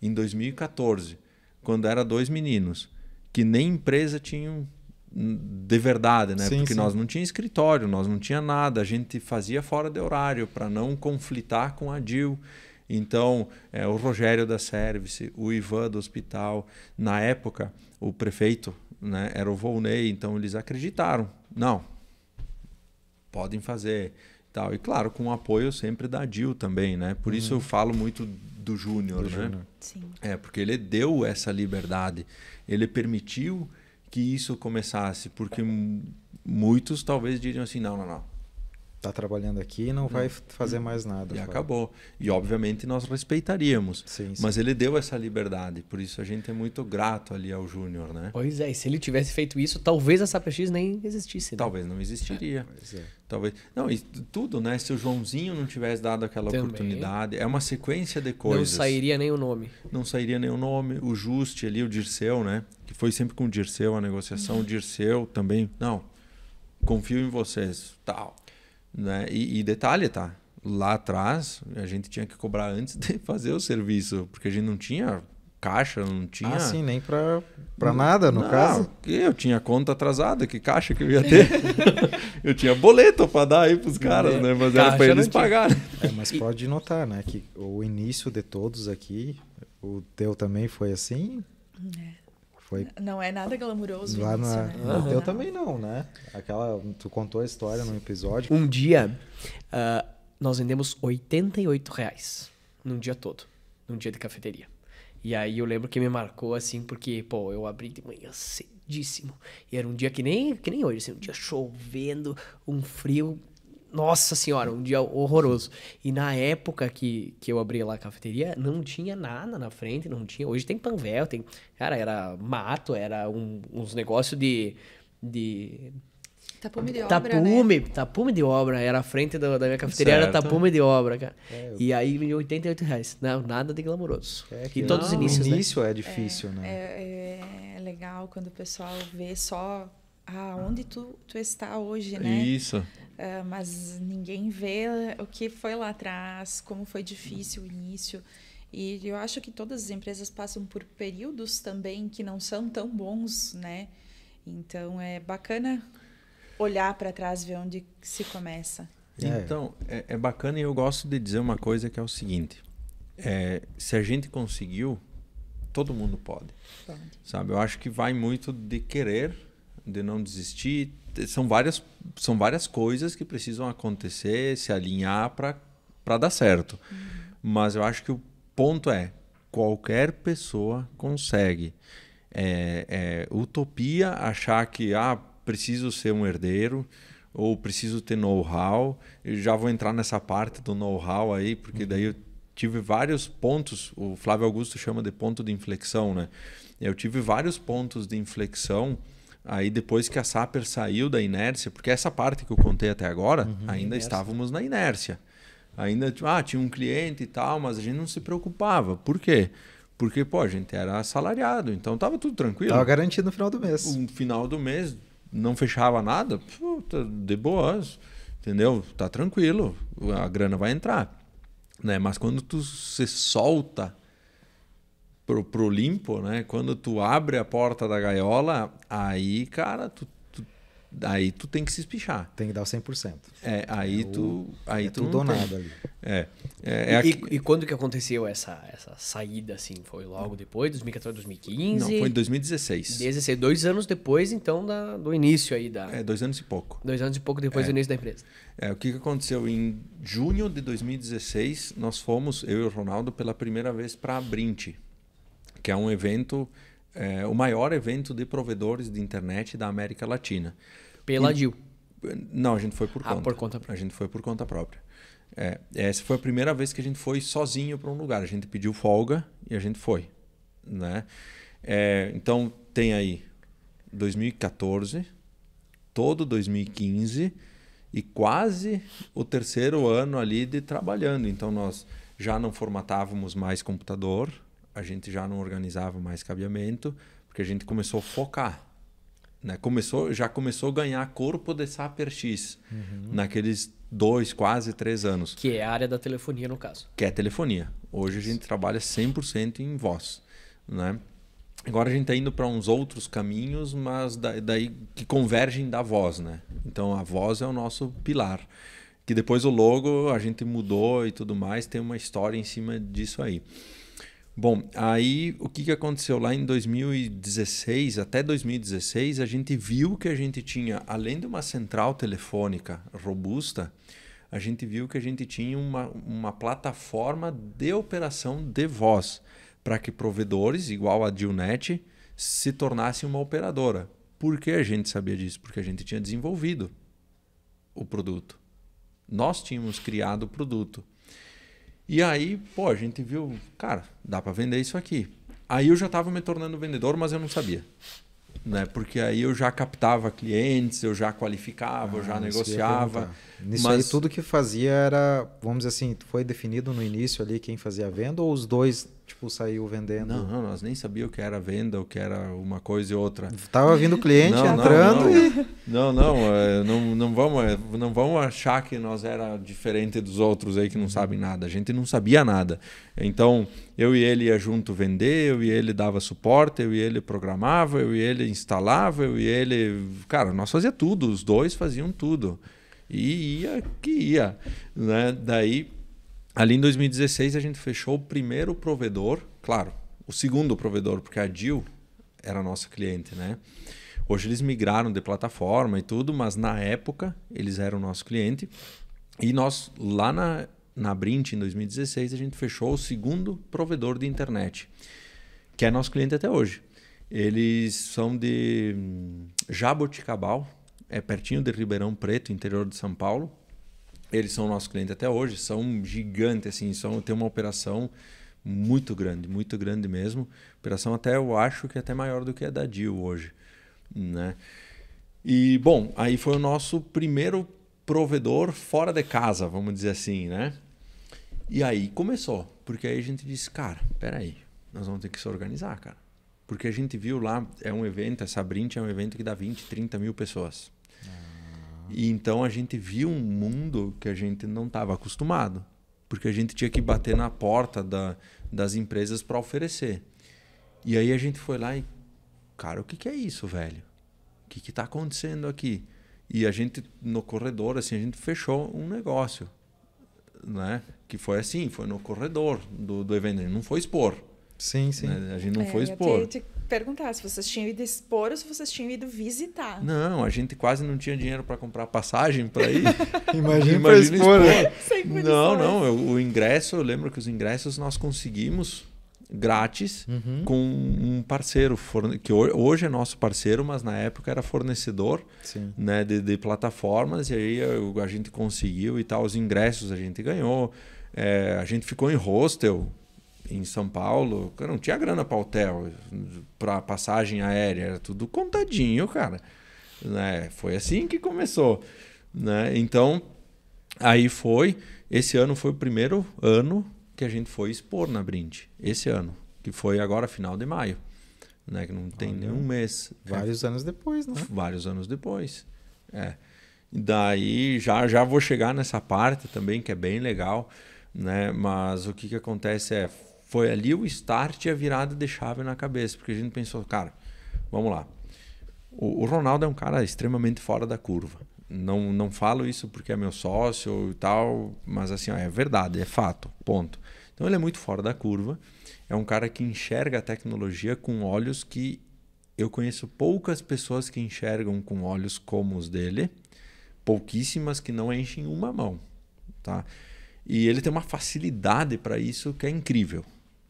Em 2014, quando era dois meninos que nem empresa tinham de verdade, né? Sim, Porque sim. nós não tinha escritório, nós não tinha nada, a gente fazia fora de horário para não conflitar com a Dil. Então, é, o Rogério da Service, o Ivan do hospital, na época, o prefeito né, era o Volney, então eles acreditaram. Não, podem fazer. Tal. E claro, com o apoio sempre da Dil também, né? Por uhum. isso eu uhum. falo muito do Júnior, né? Junior. Sim. É, porque ele deu essa liberdade, ele permitiu que isso começasse, porque muitos talvez diriam assim: não, não, não está trabalhando aqui e não vai hum. fazer hum. mais nada. E acabou. E obviamente nós respeitaríamos. Sim, sim. Mas ele deu essa liberdade, por isso a gente é muito grato ali ao Júnior, né? Pois é, e se ele tivesse feito isso, talvez a SAPX nem existisse. Né? Talvez não existiria. É, é. Talvez. Não, e tudo, né? Se o Joãozinho não tivesse dado aquela Também. oportunidade, é uma sequência de coisas. Não sairia nem o nome. Não sairia nem o nome. O Juste ali, o Dirceu, né? Que foi sempre com o Dirceu a negociação. O uhum. Dirceu também, não, confio em vocês, tal né? E, e detalhe, tá? Lá atrás, a gente tinha que cobrar antes de fazer o serviço, porque a gente não tinha caixa, não tinha. Ah, sim, nem para pra nada, no não, caso. Eu tinha conta atrasada, que caixa que eu ia ter? eu tinha boleto para dar aí pros caras, é. né? Mas era para eles pagarem. É, mas pode notar, né? Que o início de todos aqui, o teu também foi assim. É. Foi não é nada glamuroso lá início, na... né? uhum. Eu também não, né? Aquela. Tu contou a história num episódio. Um dia, uh, nós vendemos 88 reais num dia todo, num dia de cafeteria. E aí eu lembro que me marcou assim, porque, pô, eu abri de manhã cedíssimo. E era um dia que nem, que nem hoje, assim, um dia chovendo, um frio nossa senhora, um dia horroroso. E na época que, que eu abri lá a cafeteria, não tinha nada na frente, não tinha. Hoje tem panvel, tem. Cara, era mato, era um, uns negócios de. de Tapume de obra. Tapume, né? tapume de obra. Era a frente da, da minha cafeteria, certo. era tapume de obra, cara. É, eu... E aí, 88 reais. Não, nada de glamouroso. É que... E todos não, os inícios. O né? início né? é difícil, é, né? É, é legal quando o pessoal vê só aonde tu, tu está hoje, né? Isso. Uh, mas ninguém vê o que foi lá atrás, como foi difícil o início. E eu acho que todas as empresas passam por períodos também que não são tão bons, né? Então é bacana olhar para trás, ver onde se começa. É. Então, é, é, bacana e eu gosto de dizer uma coisa que é o seguinte: é, se a gente conseguiu, todo mundo pode. pode. Sabe? Eu acho que vai muito de querer de não desistir. São várias, são várias coisas que precisam acontecer, se alinhar para dar certo. Uhum. Mas eu acho que o ponto é: qualquer pessoa consegue. É, é utopia achar que ah, preciso ser um herdeiro ou preciso ter know-how. Já vou entrar nessa parte do know-how aí, porque daí eu tive vários pontos. O Flávio Augusto chama de ponto de inflexão, né? Eu tive vários pontos de inflexão Aí depois que a Saper saiu da inércia, porque essa parte que eu contei até agora, uhum, ainda inércia. estávamos na inércia. Ainda tipo, ah, tinha um cliente e tal, mas a gente não se preocupava. Por quê? Porque, pô, a gente era assalariado, então tava tudo tranquilo. Tava garantido no final do mês. No final do mês não fechava nada, puta, de boas, entendeu? Tá tranquilo, a grana vai entrar. Né? Mas quando tu se solta pro, pro limpo, né? Quando tu abre a porta da gaiola, aí, cara, tu, tu aí tu tem que se espichar. Tem que dar o 100%. É, aí é tu, o... aí é tu tudo ou nada ali. É. é, é aqui... e, quando que aconteceu essa essa saída assim? Foi logo depois, 2014, 2015? Não, foi em 2016. 16, dois anos depois então da, do início aí da É, dois anos e pouco. Dois anos e pouco depois é. do início da empresa. É, o que que aconteceu em junho de 2016, nós fomos eu e o Ronaldo pela primeira vez para a Brint que é um evento, é, o maior evento de provedores de internet da América Latina. Pela DIL. Não, a gente foi por ah, conta. por conta própria. A gente foi por conta própria. É, essa foi a primeira vez que a gente foi sozinho para um lugar. A gente pediu folga e a gente foi. Né? É, então, tem aí 2014, todo 2015 e quase o terceiro ano ali de trabalhando. Então, nós já não formatávamos mais computador, a gente já não organizava mais cabeamento, porque a gente começou a focar. Né? Começou, já começou a ganhar corpo de Saper X uhum. naqueles dois, quase três anos. Que é a área da telefonia, no caso. Que é telefonia. Hoje Isso. a gente trabalha 100% em voz. Né? Agora a gente está indo para uns outros caminhos, mas da, daí que convergem da voz. Né? Então a voz é o nosso pilar. Que depois o logo a gente mudou e tudo mais, tem uma história em cima disso aí. Bom, aí o que, que aconteceu lá em 2016, até 2016, a gente viu que a gente tinha, além de uma central telefônica robusta, a gente viu que a gente tinha uma, uma plataforma de operação de voz para que provedores, igual a Dilnet, se tornassem uma operadora. Por que a gente sabia disso? Porque a gente tinha desenvolvido o produto. Nós tínhamos criado o produto. E aí, pô, a gente viu, cara, dá para vender isso aqui. Aí eu já estava me tornando vendedor, mas eu não sabia. Né? Porque aí eu já captava clientes, eu já qualificava, ah, eu já ah, negociava. Nisso mas... aí tudo que fazia era, vamos dizer assim, foi definido no início ali quem fazia a venda ou os dois Tipo, saiu vendendo. Não, não, nós nem sabíamos o que era venda, o que era uma coisa e outra. Tava vindo cliente não, entrando não, não, e. Não, não, é, não, não, vamos, é, não vamos achar que nós era diferente dos outros aí que não uhum. sabem nada. A gente não sabia nada. Então, eu e ele ia junto vender, eu e ele dava suporte, eu e ele programava, eu e ele instalava, eu e ele. Cara, nós fazia tudo, os dois faziam tudo. E ia que ia. Né? Daí Ali em 2016 a gente fechou o primeiro provedor, claro, o segundo provedor, porque a Dil era nossa cliente, né? Hoje eles migraram de plataforma e tudo, mas na época eles eram nosso cliente. E nós, lá na, na Brint, em 2016, a gente fechou o segundo provedor de internet, que é nosso cliente até hoje. Eles são de hum, Jaboticabal, é pertinho de Ribeirão Preto, interior de São Paulo. Eles são nosso cliente até hoje, são gigantes, assim, são, tem uma operação muito grande, muito grande mesmo. Operação até eu acho que é até maior do que a da Dio hoje, né? E bom, aí foi o nosso primeiro provedor fora de casa, vamos dizer assim, né? E aí começou, porque aí a gente disse, cara, peraí, nós vamos ter que se organizar, cara. Porque a gente viu lá, é um evento, essa Brint é um evento que dá 20, 30 mil pessoas. E então a gente viu um mundo que a gente não estava acostumado, porque a gente tinha que bater na porta da, das empresas para oferecer. E aí a gente foi lá e, cara, o que, que é isso, velho? O que está acontecendo aqui? E a gente, no corredor, assim, a gente fechou um negócio, né? Que foi assim, foi no corredor do, do evento, a gente não foi expor. Sim, sim. Né? A gente não é, foi expor. Te, te perguntar se vocês tinham ido expor ou se vocês tinham ido visitar. Não, a gente quase não tinha dinheiro para comprar passagem para ir. Imagina, Imagina expor. Né? Sem não, não. Eu, o ingresso, eu lembro que os ingressos nós conseguimos grátis uhum. com um parceiro forne... que hoje é nosso parceiro, mas na época era fornecedor né, de, de, plataformas e aí a, a gente conseguiu e tal os ingressos a gente ganhou, é, a gente ficou em hostel em São Paulo, eu não tinha grana para hotel, para passagem aérea, era tudo contadinho, cara. Né? Foi assim que começou. Né? Então, aí foi. Esse ano foi o primeiro ano que a gente foi expor na Brinde. Esse ano, que foi agora final de maio. Né? Que não tem Olha, nenhum mês. Né? Vários é. anos depois, né? Vários anos depois. É. Daí já, já vou chegar nessa parte também, que é bem legal. Né? Mas o que, que acontece é, foi ali o start e a virada de chave na cabeça, porque a gente pensou, cara, vamos lá. O, o Ronaldo é um cara extremamente fora da curva. Não, não falo isso porque é meu sócio e tal, mas assim, ó, é verdade, é fato, ponto. Então ele é muito fora da curva. É um cara que enxerga a tecnologia com olhos que eu conheço poucas pessoas que enxergam com olhos como os dele, pouquíssimas que não enchem uma mão, tá? E ele tem uma facilidade para isso que é incrível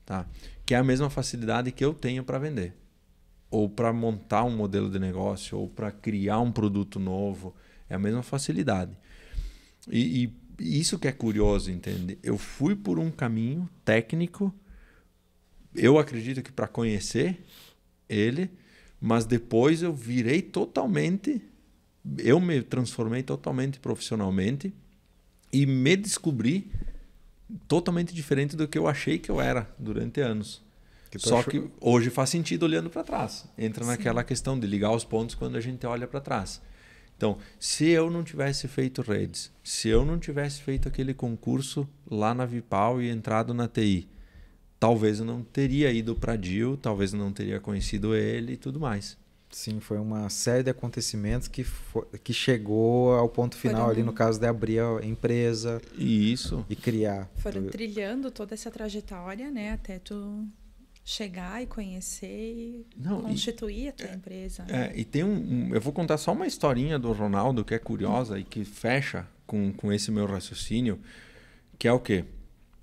tá? Que é a mesma facilidade que eu tenho para vender, ou para montar um modelo de negócio, ou para criar um produto novo, é a mesma facilidade. E, e, isso que é curioso, entende? Eu fui por um caminho técnico, eu acredito que para conhecer ele, mas depois eu virei totalmente, eu me transformei totalmente profissionalmente e me descobri totalmente diferente do que eu achei que eu era durante anos. Que Só achou... que hoje faz sentido olhando para trás. Entra Sim. naquela questão de ligar os pontos quando a gente olha para trás. Então, se eu não tivesse feito redes, se eu não tivesse feito aquele concurso lá na Vipal e entrado na TI, talvez eu não teria ido para Dil, talvez eu não teria conhecido ele e tudo mais. Sim, foi uma série de acontecimentos que, foi, que chegou ao ponto final Foram... ali no caso de abrir a empresa e isso e criar. Foram tu... trilhando toda essa trajetória, né, até tu chegar e conhecer e Não, constituir e, a tua é, empresa. É, né? e tem um, um, eu vou contar só uma historinha do Ronaldo que é curiosa hum. e que fecha com, com esse meu raciocínio, que é o quê?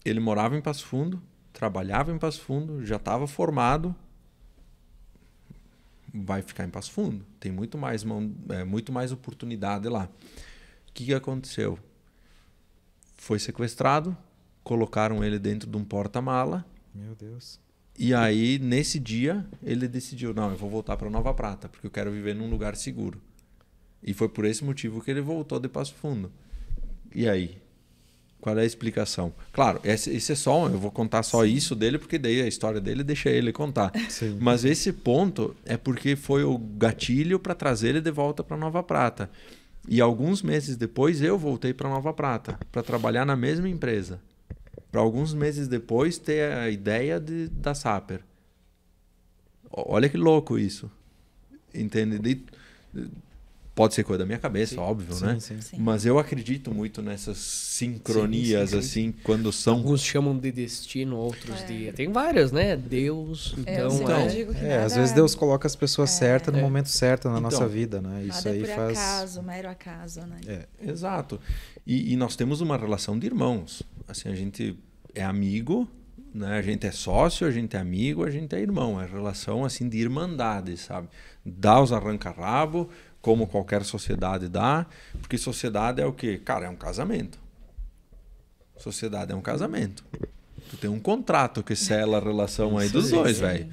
Ele morava em Passo Fundo, trabalhava em Passo Fundo, já estava formado vai ficar em Passo Fundo. Tem muito mais, mão, é, muito mais oportunidade lá. O que, que aconteceu? Foi sequestrado, colocaram ele dentro de um porta-mala. Meu Deus. E aí, nesse dia, ele decidiu: não, eu vou voltar para Nova Prata, porque eu quero viver num lugar seguro. E foi por esse motivo que ele voltou de Passo Fundo. E aí? Qual é a explicação? Claro, esse, é só um, eu vou contar só Sim. isso dele, porque daí a história dele deixa ele contar. Sim. Mas esse ponto é porque foi o gatilho para trazer ele de volta para Nova Prata. E alguns meses depois eu voltei para Nova Prata para trabalhar na mesma empresa. Para alguns meses depois ter a ideia de, da Saper. Olha que louco isso. Entende? De, Pode ser coisa da minha cabeça, sim. óbvio, sim, né? Sim, Mas eu acredito muito nessas sincronias, assim, quando são. Alguns chamam de destino, outros é. de. Tem várias, né? Deus. É, então, então é... digo que é, às vezes Deus coloca as pessoas é. certas no é. momento certo na então, nossa vida, né? Isso é aí por faz. acaso, mero acaso, né? É, exato. E, e nós temos uma relação de irmãos. Assim, a gente é amigo, né? A gente é sócio, a gente é amigo, a gente é irmão. É relação assim de irmandade, sabe? Dá os arranca-rabo, como qualquer sociedade dá, porque sociedade é o quê? Cara, é um casamento. Sociedade é um casamento. Tu tem um contrato que sela a relação aí dos dois, velho.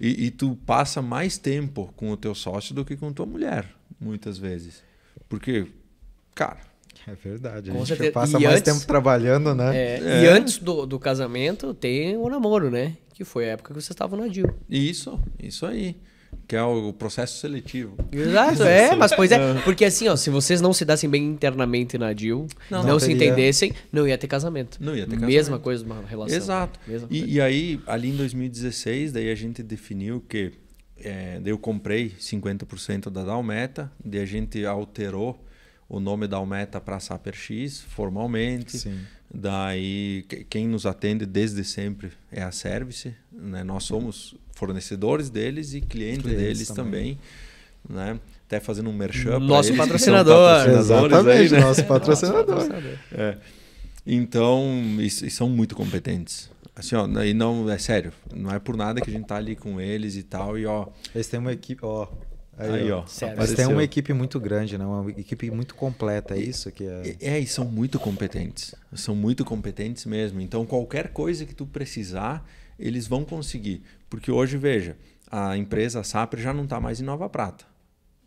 E, e tu passa mais tempo com o teu sócio do que com tua mulher, muitas vezes. Porque, cara, é verdade. a gente passa e mais antes, tempo trabalhando, né? É, é. E antes do, do, casamento tem o namoro, né? Que foi a época que vocês estavam na Adil. Isso, isso aí que é o processo seletivo. Exato, é, mas pois é, é, porque assim, ó, se vocês não se dessem bem internamente na Dil, não, não, não se entendessem, não ia ter casamento. Não ia ter casamento. Mesma coisa uma relação. Exato. Né? E, e, aí, ali em 2016, daí a gente definiu que é, eu comprei 50% da Dalmeta, daí a gente alterou o nome da Almeta para Saper X formalmente. Sim. Daí quem nos atende desde sempre é a Service, né? Nós somos fornecedores deles e clientes, clientes deles também. também. né? Até fazendo um merchan. Nosso eles, patrocinador. Exatamente, aí, né? nosso patrocinador. É. Então, e, e são muito competentes assim, ó, e não, é sério, não é por nada que a gente tá ali com eles e tal, e ó. Eles têm uma equipe, ó. Aí, aí ó. uma equipe muito grande, né? Uma equipe muito completa, é isso que é. É, e são muito competentes. São muito competentes mesmo. Então, qualquer coisa que tu precisar, eles vão conseguir. Porque hoje, veja, a empresa Sapre já não está mais em Nova Prata.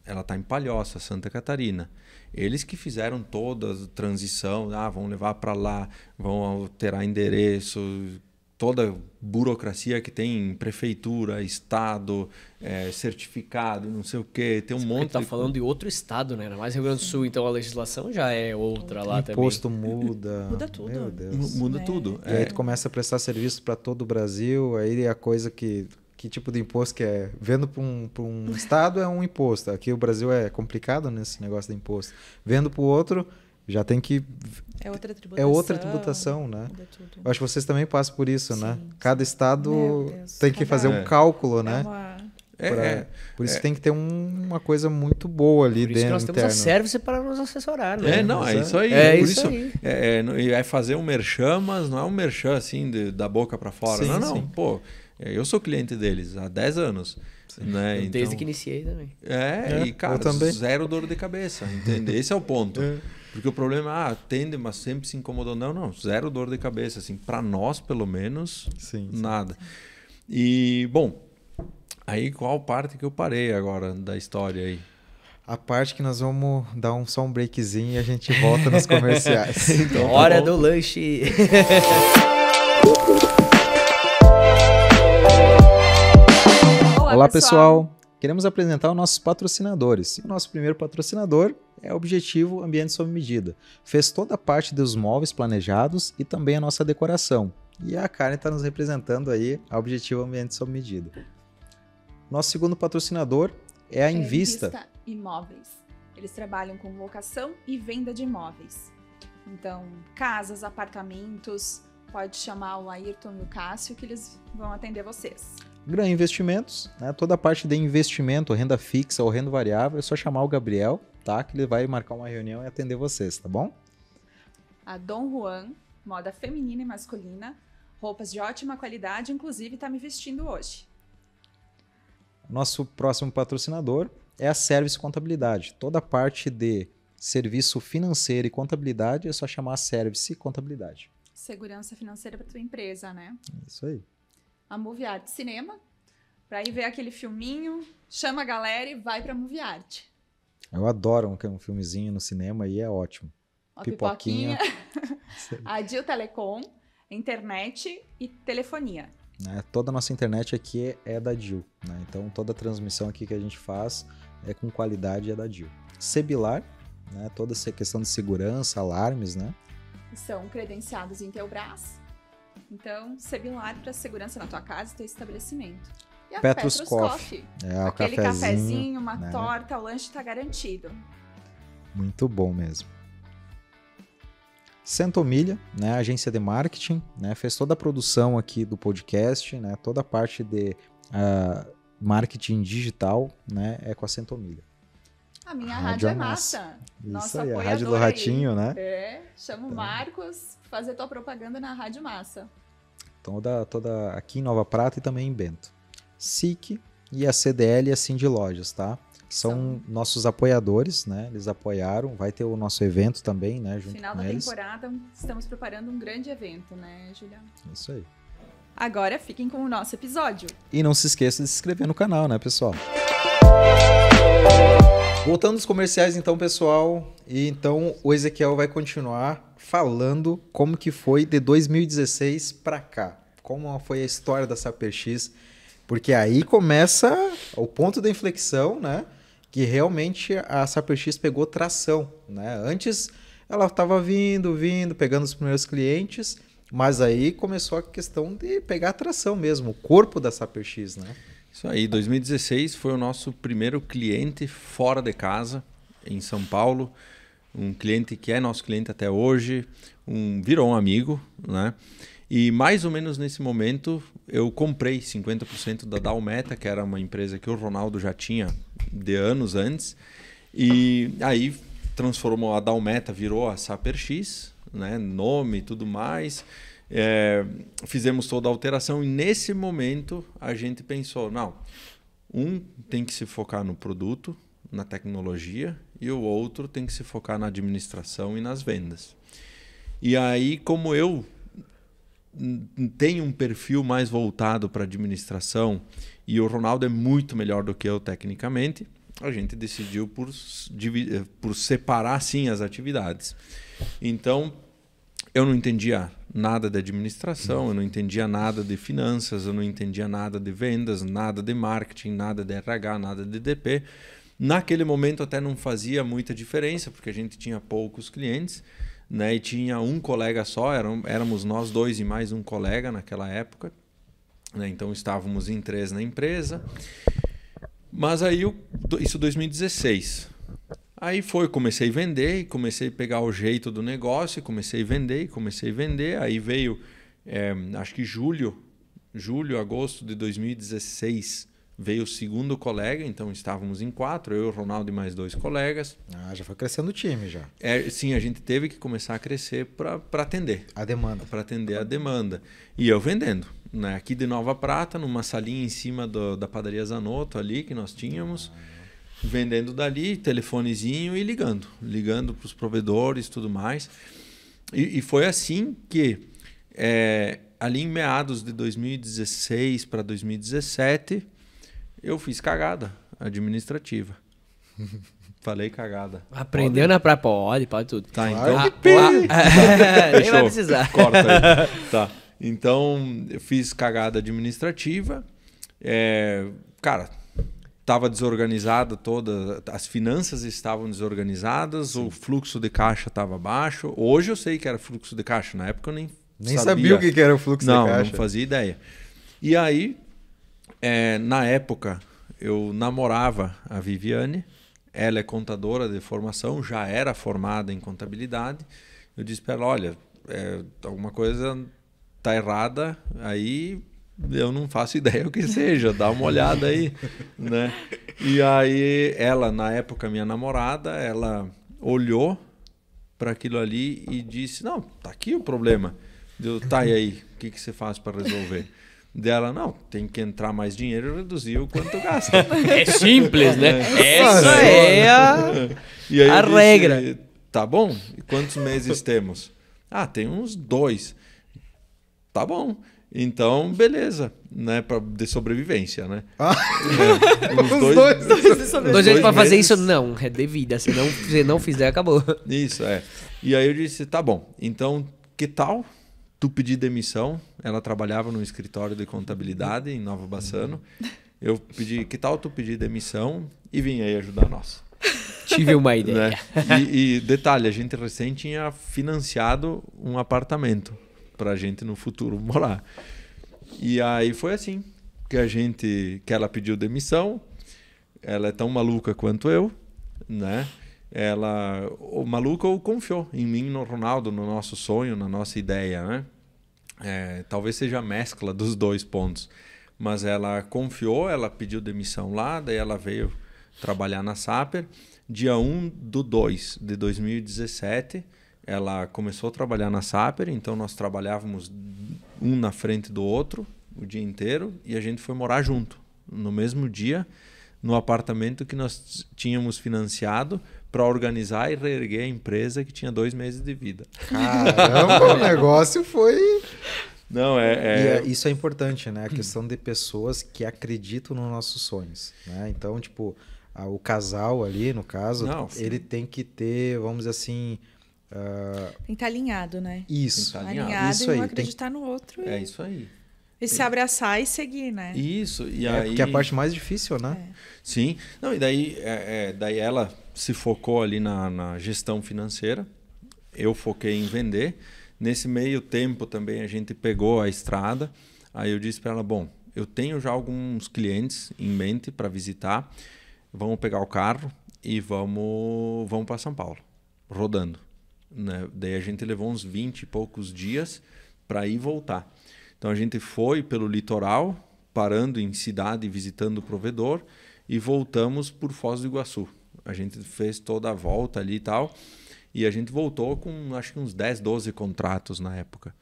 Ela está em Palhoça, Santa Catarina. Eles que fizeram toda a transição, ah, vão levar para lá, vão alterar endereço, toda burocracia que tem prefeitura, estado, é, certificado, não sei o quê, tem um Você monte. Está falando de outro estado, né? Era mais Rio Grande do Sul, então a legislação já é outra lá Imposto também. Imposto muda. Muda tudo. Meu Deus. Muda é. tudo. E aí tu começa a prestar serviço para todo o Brasil, aí é a coisa que que tipo de imposto que é. Vendo para um, um estado é um imposto. Aqui o Brasil é complicado nesse negócio de imposto. Vendo para o outro já tem que. É outra tributação. É outra tributação, né? Eu acho que vocês também passam por isso, né? sim, né? Cada estado tem que Cada... fazer um é. cálculo, né? é né? Uma... É, pra... é, por isso é. tem que ter um, uma coisa muito boa ali por dentro. Isso nós temos interno. a service para nos assessorar, né? É, não, é isso aí. É isso, isso, aí. É, é fazer um merchan, mas não é um merchan assim de, da boca para fora. Sim, não, não. Sim. Pô, é, eu sou cliente deles há 10 anos. Né? Então, Desde que iniciei também. É, e cara, zero dor de cabeça, entende? Esse é o ponto. Porque o problema é, ah, atende, mas sempre se incomodou. Não, não, zero dor de cabeça, assim, para nós, pelo menos, sim, nada. Sim. E, bom, aí qual parte que eu parei agora da história aí? A parte que nós vamos dar um, só um breakzinho e a gente volta nos comerciais. então, tá Hora do lanche! Olá, pessoal queremos apresentar os nossos patrocinadores. E o nosso primeiro patrocinador é o Objetivo Ambiente sob Medida. Fez toda a parte dos móveis planejados e também a nossa decoração. E a Karen está nos representando aí a Objetivo Ambiente sob Medida. Nosso segundo patrocinador é a é Invista. É Invista Imóveis. Eles trabalham com locação e venda de imóveis. Então, casas, apartamentos, pode chamar o Ayrton e o Cássio que eles vão atender vocês. Gran Investimentos, né? toda a parte de investimento, renda fixa ou renda variável, é só chamar o Gabriel, tá? Que ele vai marcar uma reunião e atender vocês, tá bom? A Dom Juan, moda feminina e masculina, roupas de ótima qualidade, inclusive está me vestindo hoje. Nosso próximo patrocinador é a Service Contabilidade. Toda a parte de serviço financeiro e contabilidade é só chamar a Service Contabilidade. Segurança financeira para tua empresa, né? Isso aí a Movie Art Cinema, para ir ver aquele filminho, chama a galera e vai para Movie Art. Eu adoro um, um filmezinho no cinema e é ótimo. Uma pipoquinha. pipoquinha. a Dil Telecom, internet e telefonia. É, toda a nossa internet aqui é da Dil, né? Então toda a transmissão aqui que a gente faz é com qualidade é da Dil. Sebilar, né? Toda essa questão de segurança, alarmes, né? São credenciados em Telbras então, Sebilar para segurança na tua casa e teu estabelecimento. E a Petrus, Petrus Coffee. Coffee. É, Aquele cafezinho, cafezinho uma né? torta, o lanche está garantido. Muito bom mesmo. Centomilha, né, agência de marketing, né, fez toda a produção aqui do podcast, né, toda a parte de uh, marketing digital, né, é com a Centomilha. A minha rádio, rádio é massa. massa. Isso Nossa aí, a rádio do Ratinho, aí. né? É, chamo o Marcos pra fazer tua propaganda na Rádio Massa. Toda, toda aqui em Nova Prata e também em Bento. SIC e a CDL e a Cindy Lojas, tá? São, nossos apoiadores, né? Eles apoiaram, vai ter o nosso evento também, né? Junto Final da eles. temporada, estamos preparando um grande evento, né, Julião? Isso aí. Agora fiquem com o nosso episódio. E não se esqueça de se inscrever no canal, né, pessoal? Música Voltando aos comerciais então, pessoal. E então o Ezequiel vai continuar falando como que foi de 2016 para cá. Como foi a história da SaperX, porque aí começa o ponto da inflexão, né? Que realmente a SaperX pegou tração, né? Antes ela estava vindo, vindo, pegando os primeiros clientes, mas aí começou a questão de pegar tração mesmo, o corpo da SaperX, né? Isso aí, 2016 foi o nosso primeiro cliente fora de casa, em São Paulo. Um cliente que é nosso cliente até hoje, um, virou um amigo, né? E mais ou menos nesse momento eu comprei 50% da Dalmeta, que era uma empresa que o Ronaldo já tinha de anos antes. E aí transformou a Dalmeta, virou a Saper X, né? nome e tudo mais. É, fizemos toda a alteração e nesse momento a gente pensou, não, um tem que se focar no produto, na tecnologia e o outro tem que se focar na administração e nas vendas. E aí, como eu tenho um perfil mais voltado para administração e o Ronaldo é muito melhor do que eu tecnicamente, a gente decidiu por, eh, por separar sim as atividades. Então, eu não entendia nada de administração, eu não entendia nada de finanças, eu não entendia nada de vendas, nada de marketing, nada de RH, nada de DP. Naquele momento até não fazia muita diferença, porque a gente tinha poucos clientes, né? E tinha um colega só, eram, éramos nós dois e mais um colega naquela época. Né? Então estávamos em três na empresa. Mas aí, isso 2016. Aí foi, comecei a vender, comecei a pegar o jeito do negócio, comecei a vender, comecei a vender. Aí veio, é, acho que julho, julho, agosto de 2016, veio o segundo colega, então estávamos em quatro, eu, Ronaldo e mais dois colegas. Ah, já foi crescendo o time já. É, sim, a gente teve que começar a crescer para atender. A demanda. Para atender a demanda. E eu vendendo. Né? Aqui de Nova Prata, numa salinha em cima do, da padaria Zanotto ali que nós tínhamos. Ah vendendo dali, telefonezinho e ligando, ligando para os provedores, tudo mais. E, e foi assim que é, ali em meados de 2016 para 2017 eu fiz cagada administrativa. Falei cagada. Aprendeu pode. na praia, pode, pode tudo. Tá, ah, então. Ah, ah, nem vai precisar. Corta aí. Tá. Então, eu fiz cagada administrativa. É, cara, estava desorganizada toda, as finanças estavam desorganizadas, Sim. o fluxo de caixa estava baixo. Hoje eu sei que era fluxo de caixa, na época eu nem nem sabia, sabia o que, era o fluxo não, de caixa. Não, fazia ideia. E aí, é, na época, eu namorava a Viviane, ela é contadora de formação, já era formada em contabilidade. Eu disse para ela: olha, é, alguma coisa está errada, aí eu não faço ideia o que seja, dá uma olhada aí, né? E aí ela, na época minha namorada, ela olhou para aquilo ali e disse: "Não, tá aqui o problema". Deu, tá e aí, o que que você faz para resolver? Dela, não, tem que entrar mais dinheiro e reduzir o quanto gasta. É simples, né? É. Essa é a, a regra. tá bom? E quantos meses temos? Ah, tem uns dois. Tá bom. Então, beleza, né? Pra, de sobrevivência, né? Ah. É, os dois, dois, dois, de dois meses. pra fazer isso, não, é devida. Se não, se não fizer, acabou. Isso, é. E aí eu disse, tá bom, então que tal tu pedir demissão? Ela trabalhava no escritório de contabilidade em Nova Bassano. Eu pedi, que tal tu pedir demissão e vim aí ajudar nós? Tive uma né? ideia. Né? E, e detalhe, a gente recém tinha financiado um apartamento para a gente no futuro morar. E aí foi assim que a gente, que ela pediu demissão. Ela é tão maluca quanto eu, né? Ela, o maluca confiou em mim, no Ronaldo, no nosso sonho, na nossa ideia, né? É, talvez seja a mescla dos dois pontos. Mas ela confiou, ela pediu demissão lá, daí ela veio trabalhar na Saper. Dia 1 do 2 de 2017, ela começou a trabalhar na Saper, então nós trabalhávamos um na frente do outro o dia inteiro e a gente foi morar junto no mesmo dia no apartamento que nós tínhamos financiado para organizar e reerguer a empresa que tinha dois meses de vida. Caramba, o negócio foi. Não, é, é... é, Isso é importante, né? A questão de pessoas que acreditam nos nossos sonhos. Né? Então, tipo, o casal ali, no caso, Não, ele tem que ter, vamos dizer assim, ah, tem que estar tá alinhado, né? Isso. Tá alinhado, alinhado isso e um acreditar Tem... no outro. E... É isso aí. E se abraçar e seguir, né? Isso, e é, aí... é a parte mais difícil, né? É. Sim. Não, e daí, é, é, daí ela se focou ali na, na, gestão financeira, eu foquei em vender. Nesse meio tempo também a gente pegou a estrada, aí eu disse para ela, bom, eu tenho já alguns clientes em mente para visitar, vamos pegar o carro e vamos, vamos para São Paulo, rodando. Né? Daí a gente levou uns 20 e poucos dias para ir voltar. Então a gente foi pelo litoral, parando em cidade, visitando o provedor e voltamos por Foz do Iguaçu. A gente fez toda a volta ali e tal. E a gente voltou com acho que uns 10, 12 contratos na época.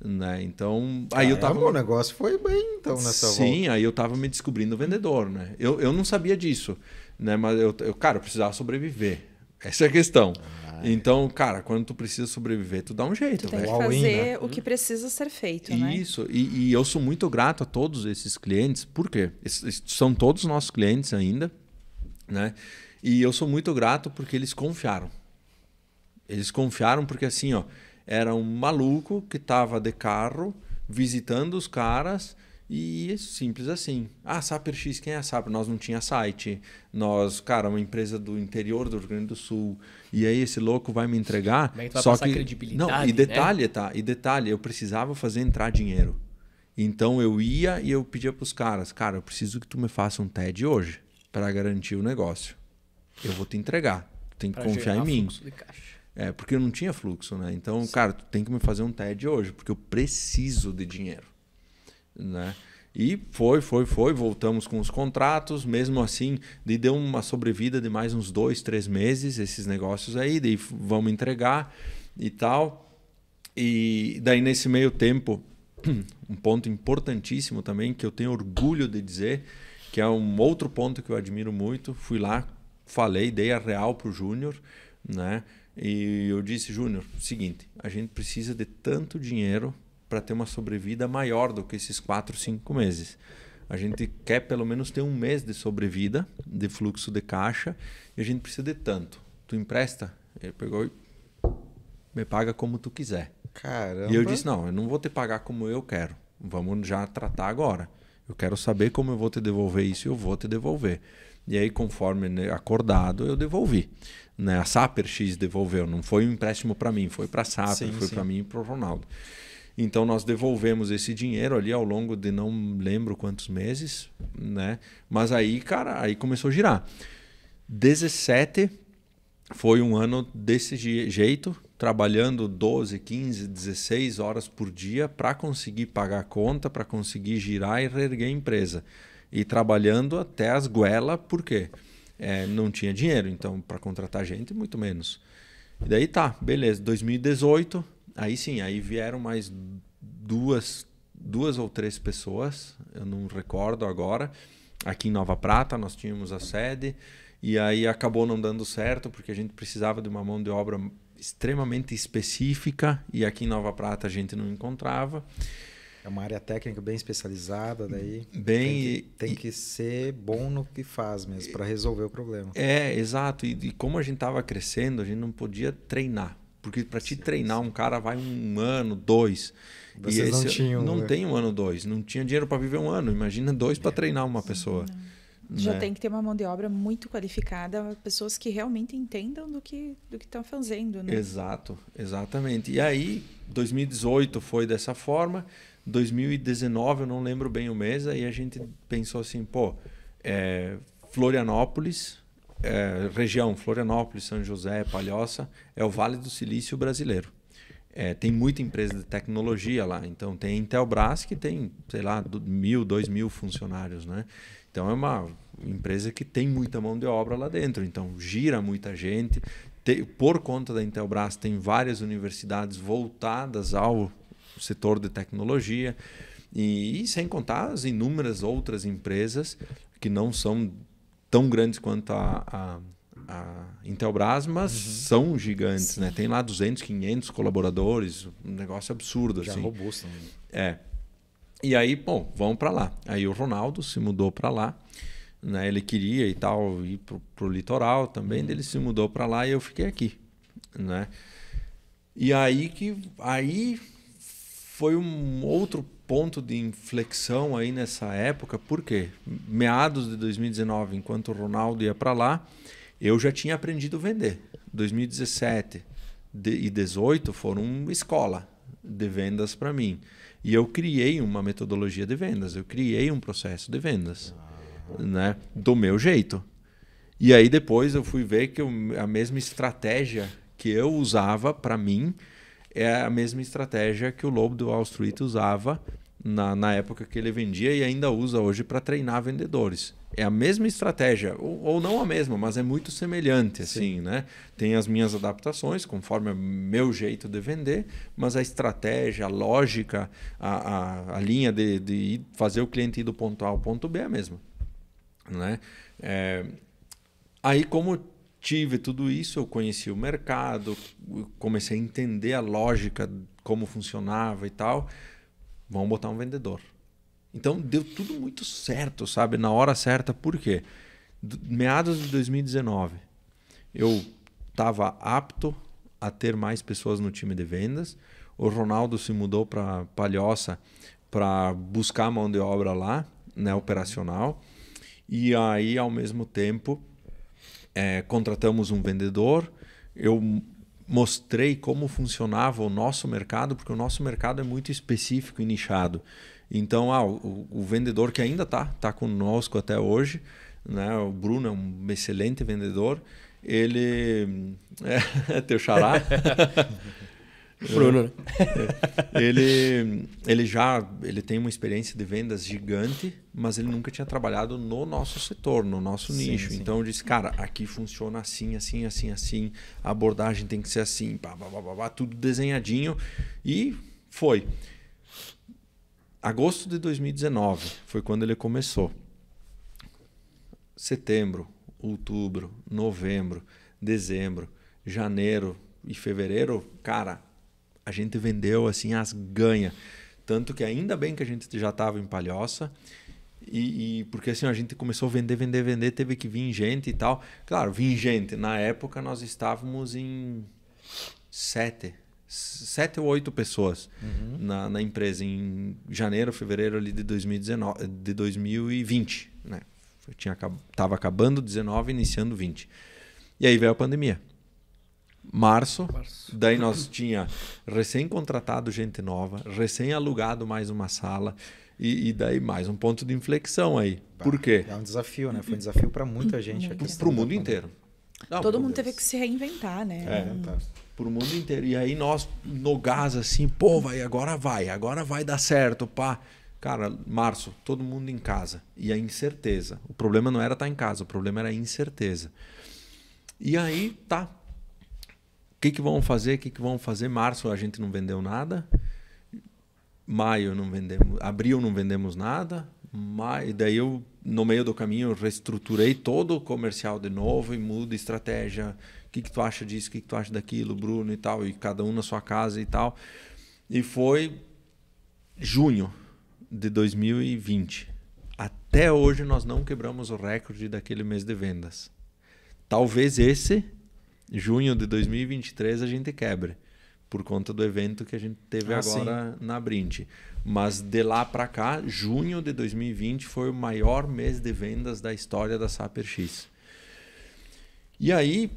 Né? Então, aí ah, eu tava. É, o negócio foi bem então nessa Sim, volta. Sim, aí eu tava me descobrindo vendedor, né? Eu, eu não sabia disso, né? Mas eu, eu cara, eu precisava sobreviver. Essa é a questão. Ah. Então, cara, quando tu precisa sobreviver, tu dá um jeito. Tu tem véio. que né? fazer né? o que precisa ser feito, né? Isso. né? E, e, eu sou muito grato a todos esses clientes. Por quê? são todos nossos clientes ainda, né? E eu sou muito grato porque eles confiaram. Eles confiaram porque assim, ó, era um maluco que tava de carro visitando os caras e é simples assim. Ah, Saper X, quem é a Saper? Nós não tinha site. Nós, cara, uma empresa do interior do Rio Grande do Sul. E aí esse louco vai me entregar. Como é que vai só que... credibilidade, Não, e né? detalhe, né? tá? E detalhe, eu precisava fazer entrar dinheiro. Então eu ia e eu pedia pros caras, cara, eu preciso que tu me faça um TED hoje para garantir o negócio. Eu vou te entregar. Tu tem que pra confiar em mim. Fluxo de caixa. É, porque eu não tinha fluxo, né? Então, Sim. cara, tu tem que me fazer um TED hoje, porque eu preciso de dinheiro né? E foi, foi, foi, voltamos com os contratos, mesmo assim, daí deu uma sobrevida de mais uns dois, três meses, esses negócios aí, daí vamos entregar e tal. E daí nesse meio tempo, um ponto importantíssimo também, que eu tenho orgulho de dizer, que é um outro ponto que eu admiro muito, fui lá, falei, dei a real pro Júnior, né? E eu disse, Júnior, seguinte, a gente precisa de tanto dinheiro para ter uma sobrevida maior do que esses 4, 5 meses. A gente quer pelo menos ter um mês de sobrevida, de fluxo de caixa, e a gente precisa de tanto. Tu empresta? Ele pegou e me paga como tu quiser. Caramba. E eu disse: não, eu não vou te pagar como eu quero. Vamos já tratar agora. Eu quero saber como eu vou te devolver isso e eu vou te devolver. E aí, conforme né, acordado, eu devolvi. Né? A Saper X devolveu, não foi um empréstimo para mim, foi para a Saper, sim, foi para mim e para o Ronaldo. Então nós devolvemos esse dinheiro ali ao longo de não lembro quantos meses, né? Mas aí, cara, aí começou a girar. 17 foi um ano desse jeito, trabalhando 12, 15, 16 horas por dia para conseguir pagar a conta, para conseguir girar e reerguer a empresa. E trabalhando até as goela, por quê? É, não tinha dinheiro, então para contratar gente, muito menos. E daí tá, beleza. 2018 Aí sim, aí vieram mais duas, duas ou três pessoas, eu não recordo agora. Aqui em Nova Prata nós tínhamos a sede e aí acabou não dando certo porque a gente precisava de uma mão de obra extremamente específica e aqui em Nova Prata a gente não encontrava. É uma área técnica bem especializada, daí bem, tem, que, tem e, que ser bom no que faz mesmo para resolver o problema. É, exato. E, e como a gente estava crescendo, a gente não podia treinar. Porque para te treinar um cara vai um ano, dois. Vocês e esse, não tinham. Não né? tem um ano, dois. Não tinha dinheiro para viver um ano. Imagina dois para é, treinar uma sim, pessoa. Né? Já tem que ter uma mão de obra muito qualificada, pessoas que realmente entendam do que do que estão fazendo, né? Exato, exatamente. E aí, 2018 foi dessa forma. 2019, eu não lembro bem o mês, aí a gente pensou assim, pô, é, Florianópolis é, região Florianópolis, São José, Palhoça, é o Vale do Silício brasileiro. É, tem muita empresa de tecnologia lá. Então, tem a Intelbras, que tem, sei lá, mil, dois mil funcionários, né? Então, é uma empresa que tem muita mão de obra lá dentro. Então, gira muita gente. Tem, por conta da Intelbras, tem várias universidades voltadas ao setor de tecnologia. E, e sem contar as inúmeras outras empresas que não são tão grandes quanto a, a, a Intelbras, mas uhum. são gigantes, Sim. né? Tem lá 200, 500 colaboradores, um negócio absurdo Já assim. robusto. Né? É. E aí, bom, vamos para lá. Aí o Ronaldo se mudou para lá, né? Ele queria e tal ir pro, pro litoral também, uhum. ele se mudou para lá e eu fiquei aqui, né? E aí que aí foi um outro ponto de inflexão aí nessa época, porque meados de 2019, enquanto o Ronaldo ia para lá, eu já tinha aprendido a vender. 2017 e 18 foram escola de vendas para mim. E eu criei uma metodologia de vendas, eu criei um processo de vendas, né, do meu jeito. E aí depois eu fui ver que eu, a mesma estratégia que eu usava para mim é a mesma estratégia que o Lobo do Wall Street usava na, na época que ele vendia e ainda usa hoje para treinar vendedores. É a mesma estratégia, ou, ou, não a mesma, mas é muito semelhante, assim, Sim. né? Tem as minhas adaptações, conforme o é meu jeito de vender, mas a estratégia, a lógica, a, a, a linha de, de fazer o cliente ir do ponto A ao ponto B é a mesma, né? É, aí, como tive tudo isso, eu conheci o mercado, comecei a entender a lógica, como funcionava e tal vamos botar um vendedor. Então deu tudo muito certo, sabe? Na hora certa, por quê? Do, meados de 2019, eu estava apto a ter mais pessoas no time de vendas. O Ronaldo se mudou para Palhoça para buscar mão de obra lá, né, operacional. E aí, ao mesmo tempo, é, contratamos um vendedor. Eu mostrei como funcionava o nosso mercado, porque o nosso mercado é muito específico e nichado. Então, ah, o, o vendedor que ainda está tá conosco até hoje, né? o Bruno é um excelente vendedor, ele é, é teu xará. Bruno. Né? É. Ele, ele já ele tem uma experiência de vendas gigante, mas ele nunca tinha trabalhado no nosso setor, no nosso sim, nicho. Sim. Então eu disse, cara, aqui funciona assim, assim, assim, assim. A abordagem tem que ser assim, pá, pá, pá, pá, tudo desenhadinho. E foi. Agosto de 2019 foi quando ele começou. Setembro, outubro, novembro, dezembro, janeiro e fevereiro, cara, a gente vendeu assim as ganha. Tanto que ainda bem que a gente já estava em Palhoça. E, e, porque assim a gente começou a vender, vender, vender, teve que vir gente e tal. Claro, vir gente. Na época nós estávamos em sete, sete ou oito pessoas uhum. na, na, empresa em janeiro, fevereiro ali de 2019, de 2020, né? tinha estava acabando 19, iniciando 20. E aí veio a pandemia março. março. Daí nós tinha recém-contratado gente nova, recém-alugado mais uma sala. E, e, daí mais um ponto de inflexão aí. Bah, Por quê? É um desafio, né? Foi um desafio para muita gente aqui. Para o mundo inteiro. Não, Todo mundo Deus. teve que se reinventar, né? É, é tá. Para o mundo inteiro. E aí nós, no gás, assim, pô, vai, agora vai, agora vai dar certo, pá. Cara, março, todo mundo em casa. E a incerteza. O problema não era estar tá em casa, o problema era a incerteza. E aí, tá, que, que vão fazer? O que, que vão fazer? Março a gente não vendeu nada. Maio não vendemos. Abril não vendemos nada. Maio, daí eu, no meio do caminho, reestruturei todo o comercial de novo e mudo estratégia. O que, que tu acha disso? O que, que tu acha daquilo, Bruno e tal? E cada um na sua casa e tal. E foi junho de 2020. Até hoje nós não quebramos o recorde daquele mês de vendas. Talvez esse junho de 2023 a gente quebra por conta do evento que a gente teve ah, agora sim. na brinde Mas de lá para cá, junho de 2020 foi o maior mês de vendas da história da Saper X. E aí,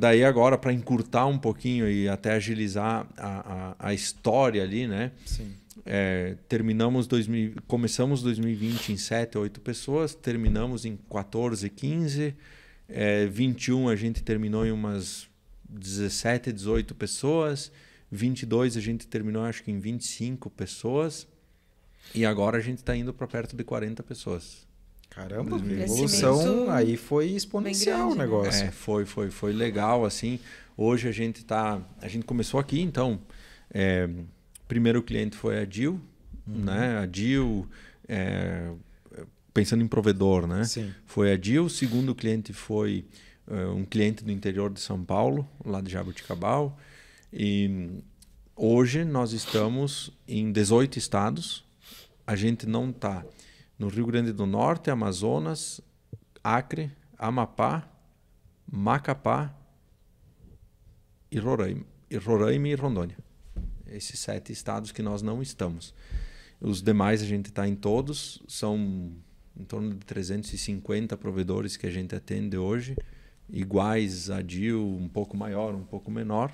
daí agora para encurtar um pouquinho e até agilizar a, a, a história ali, né? Sim. É, terminamos 2000, começamos 2020 em 7, 8 pessoas, terminamos em 14, 15 é, 21 a gente terminou em umas 17, 18 pessoas. 22 a gente terminou acho que em 25 pessoas. E agora a gente está indo para perto de 40 pessoas. Caramba, a evolução aí foi exponencial grande, o né? negócio. Né? É, foi, foi, foi legal assim. Hoje a gente tá, a gente começou aqui, então é, primeiro cliente foi a Dil, uhum. né? A Dil, é, pensando em provedor, né? Sim. Foi a Dia, o segundo cliente foi uh, um cliente do interior de São Paulo, lá de Jaboticabal. E hoje nós estamos em 18 estados. A gente não está no Rio Grande do Norte, Amazonas, Acre, Amapá, Macapá e Roraima, e Roraima e Rondônia. Esses sete estados que nós não estamos. Os demais a gente está em todos, são em torno de 350 provedores que a gente atende hoje, iguais a DIL, um pouco maior, um pouco menor.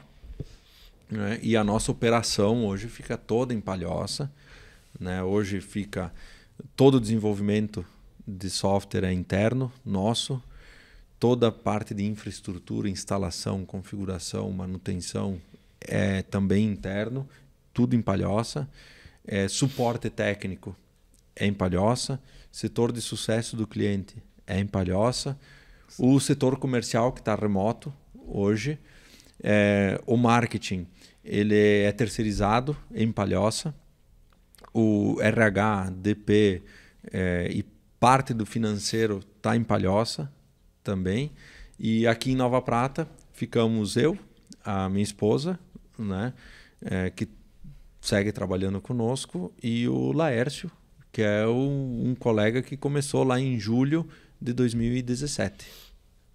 Né? E a nossa operação hoje fica toda em Palhoça. Né? Hoje fica todo o desenvolvimento de software é interno, nosso. Toda a parte de infraestrutura, instalação, configuração, manutenção é também interno, tudo em Palhoça. É, suporte técnico é em Palhoça, setor de sucesso do cliente é em Palhoça, o setor comercial que está remoto hoje, é, o marketing ele é terceirizado em Palhoça, o RH, DP é, e parte do financeiro está em Palhoça também. E aqui em Nova Prata ficamos eu, a minha esposa, né, é, que segue trabalhando conosco, e o Laércio, que é um, um colega que começou lá em julho de 2017.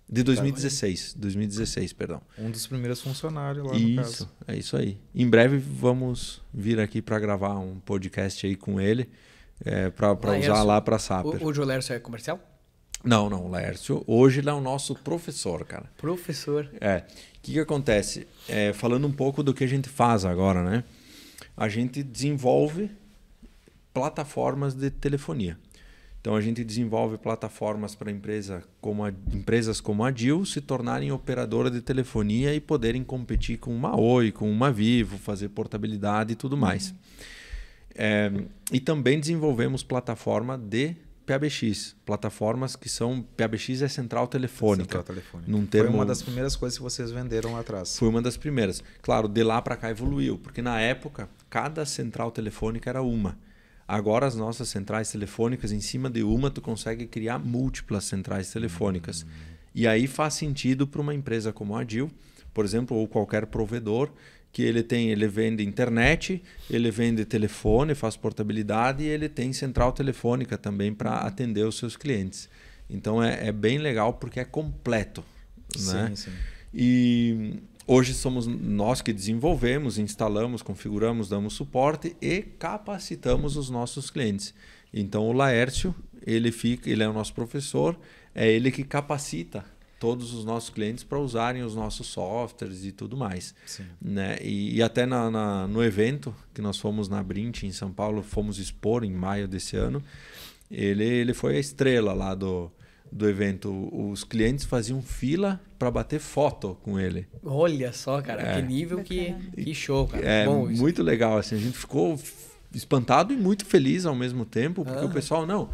De 2016, tá, 2016, perdão. Um dos primeiros funcionários lá isso, no caso. É isso aí. Em breve vamos vir aqui para gravar um podcast aí com ele, é, para usar lá para SAP. Hoje o Lércio é comercial? Não, não, o Hoje ele é o nosso professor, cara. Professor. É. O que, que acontece? É, falando um pouco do que a gente faz agora, né? A gente desenvolve plataformas de telefonia. Então a gente desenvolve plataformas para empresa como a, empresas como a Dil se tornarem operadora de telefonia e poderem competir com uma Oi, com uma Vivo, fazer portabilidade e tudo mais. É, e também desenvolvemos plataforma de PABX, plataformas que são PABX é central telefônica. Central telefônica. Num termo, foi uma das primeiras coisas que vocês venderam lá atrás. Foi uma das primeiras. Claro, de lá para cá evoluiu, porque na época cada central telefônica era uma. Agora as nossas centrais telefônicas, em cima de uma, tu consegue criar múltiplas centrais telefônicas. E aí faz sentido para uma empresa como a Dil, por exemplo, ou qualquer provedor, que ele tem, ele vende internet, ele vende telefone, faz portabilidade e ele tem central telefônica também para atender os seus clientes. Então é, é, bem legal porque é completo. Né? Sim, sim. E Hoje somos nós que desenvolvemos, instalamos, configuramos, damos suporte e capacitamos os nossos clientes. Então o Laércio, ele fica, ele é o nosso professor, é ele que capacita todos os nossos clientes para usarem os nossos softwares e tudo mais. Sim. Né? E, e até na, na, no evento que nós fomos na Brint em São Paulo, fomos expor em maio desse ano, ele, ele foi a estrela lá do, do evento, os clientes faziam fila para bater foto com ele. Olha só, cara, é. que nível que, que show, cara. É Bom, isso. muito legal, assim, a gente ficou espantado e muito feliz ao mesmo tempo, porque ah. o pessoal, não,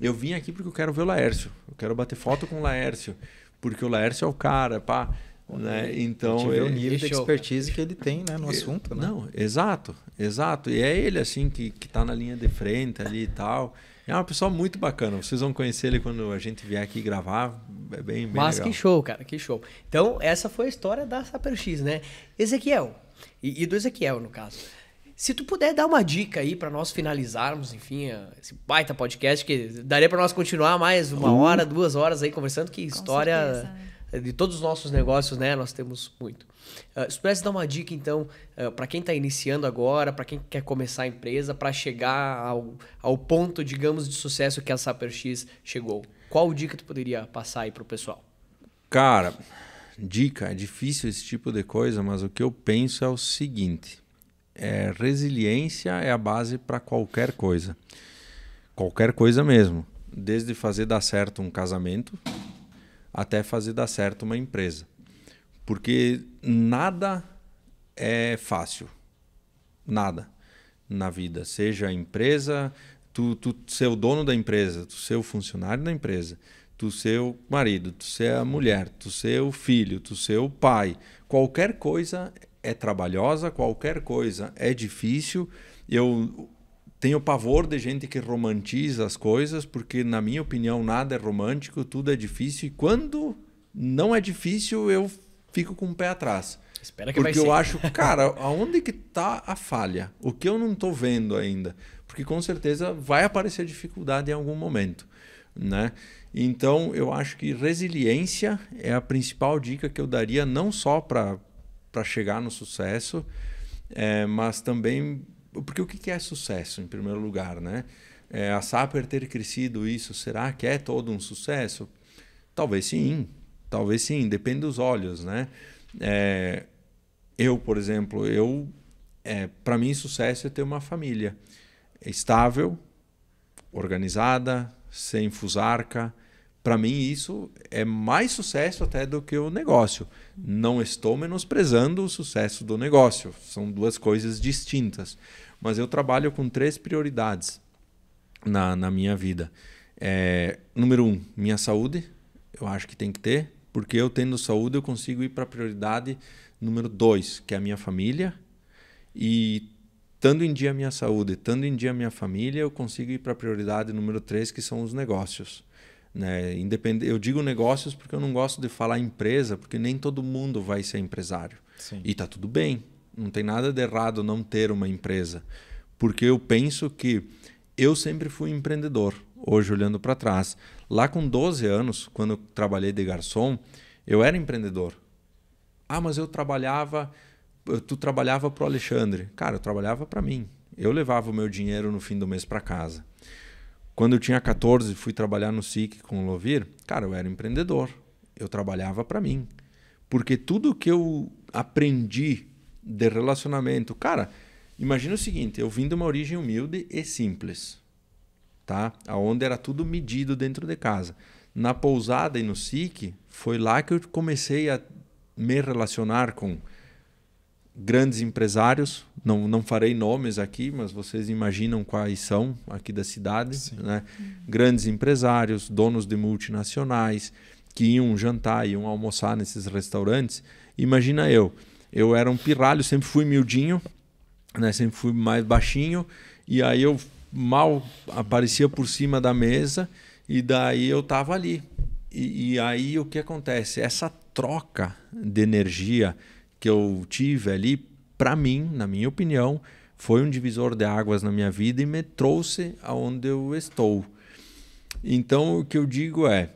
eu vim aqui porque eu quero ver o Laércio, eu quero bater foto com o Laércio, porque o Laércio é o cara, pá. Né? Então é o nível de expertise que ele tem né, no é, assunto. Né? Não, exato, exato. E é ele assim que, que tá na linha de frente ali e tal. É uma pessoa muito bacana. Vocês vão conhecer ele quando a gente vier aqui gravar. É bem, bem Mas legal. que show, cara, que show. Então, essa foi a história da Saper X, né? Ezequiel, e, e do Ezequiel, no caso. Se tu puder dar uma dica aí para nós finalizarmos, enfim, esse baita podcast, que daria para nós continuar mais uma uh. hora, duas horas aí conversando, que história certeza de todos os nossos negócios, né? Nós temos muito. Uh, se pudesse dar uma dica, então, uh, ah, para quem está iniciando agora, para quem quer começar a empresa, para chegar ao, ao ponto, digamos, de sucesso que a SaperX chegou, qual dica tu poderia passar aí para o pessoal? Cara, dica, é difícil esse tipo de coisa, mas o que eu penso é o seguinte: é, resiliência é a base para qualquer coisa. Qualquer coisa mesmo. Desde fazer dar certo um casamento, até fazer dar certo uma empresa. Porque nada é fácil. Nada na vida. Seja empresa, tu, tu ser o dono da empresa, tu ser o funcionário da empresa, tu ser o marido, tu ser a mulher, tu ser o filho, tu ser o pai. Qualquer coisa é trabalhosa, qualquer coisa é difícil. Eu tenho pavor de gente que romantiza as coisas, porque, na minha opinião, nada é romântico, tudo é difícil. E quando não é difícil, eu fico com o pé atrás. Espera que Porque eu ser. acho, cara, aonde que tá a falha? O que eu não estou vendo ainda? Porque com certeza vai aparecer dificuldade em algum momento, né? Então, eu acho que resiliência é a principal dica que eu daria não só para chegar no sucesso, é, mas também porque o que é sucesso, em primeiro lugar, né? É, a Saper ter crescido isso, será que é todo um sucesso? Talvez sim, talvez sim, depende dos olhos, né? É, eu, por exemplo, eu é, para mim sucesso é ter uma família estável, organizada, sem fusarca, para mim isso é mais sucesso até do que o negócio. Não estou menosprezando o sucesso do negócio, são duas coisas distintas. Mas eu trabalho com três prioridades na, na minha vida. É, número um, minha saúde, eu acho que tem que ter, porque eu tendo saúde eu consigo ir para a prioridade número dois, que é a minha família. E estando em dia a minha saúde, estando em dia a minha família, eu consigo ir para a prioridade número três, que são os negócios. Né? Independ... Eu digo negócios porque eu não gosto de falar empresa, porque nem todo mundo vai ser empresário. Sim. E tá tudo bem. Não tem nada de errado não ter uma empresa. Porque eu penso que eu sempre fui empreendedor, hoje olhando para trás. Lá com 12 anos, quando eu trabalhei de garçom, eu era empreendedor. Ah, mas eu trabalhava, tu trabalhava para o Alexandre. Cara, eu trabalhava para mim. Eu levava o meu dinheiro no fim do mês para casa. Quando eu tinha 14 fui trabalhar no SIC com o Lovir, cara, eu era empreendedor. Eu trabalhava para mim. Porque tudo que eu aprendi de relacionamento, cara, imagina o seguinte, eu vim de uma origem humilde e simples, tá? Aonde era tudo medido dentro de casa. Na pousada e no SIC, foi lá que eu comecei a me relacionar com grandes empresários, não, não farei nomes aqui, mas vocês imaginam quais são aqui da cidade, Sim. né? Grandes empresários, donos de multinacionais que iam jantar, iam almoçar nesses restaurantes. Imagina eu, eu era um pirralho, sempre fui miudinho, né? Sempre fui mais baixinho e aí eu mal aparecia por cima da mesa e daí eu tava ali. E, e aí o que acontece? Essa troca de energia que eu tive ali para mim, na minha opinião, foi um divisor de águas na minha vida e me trouxe aonde eu estou. Então, o que eu digo é,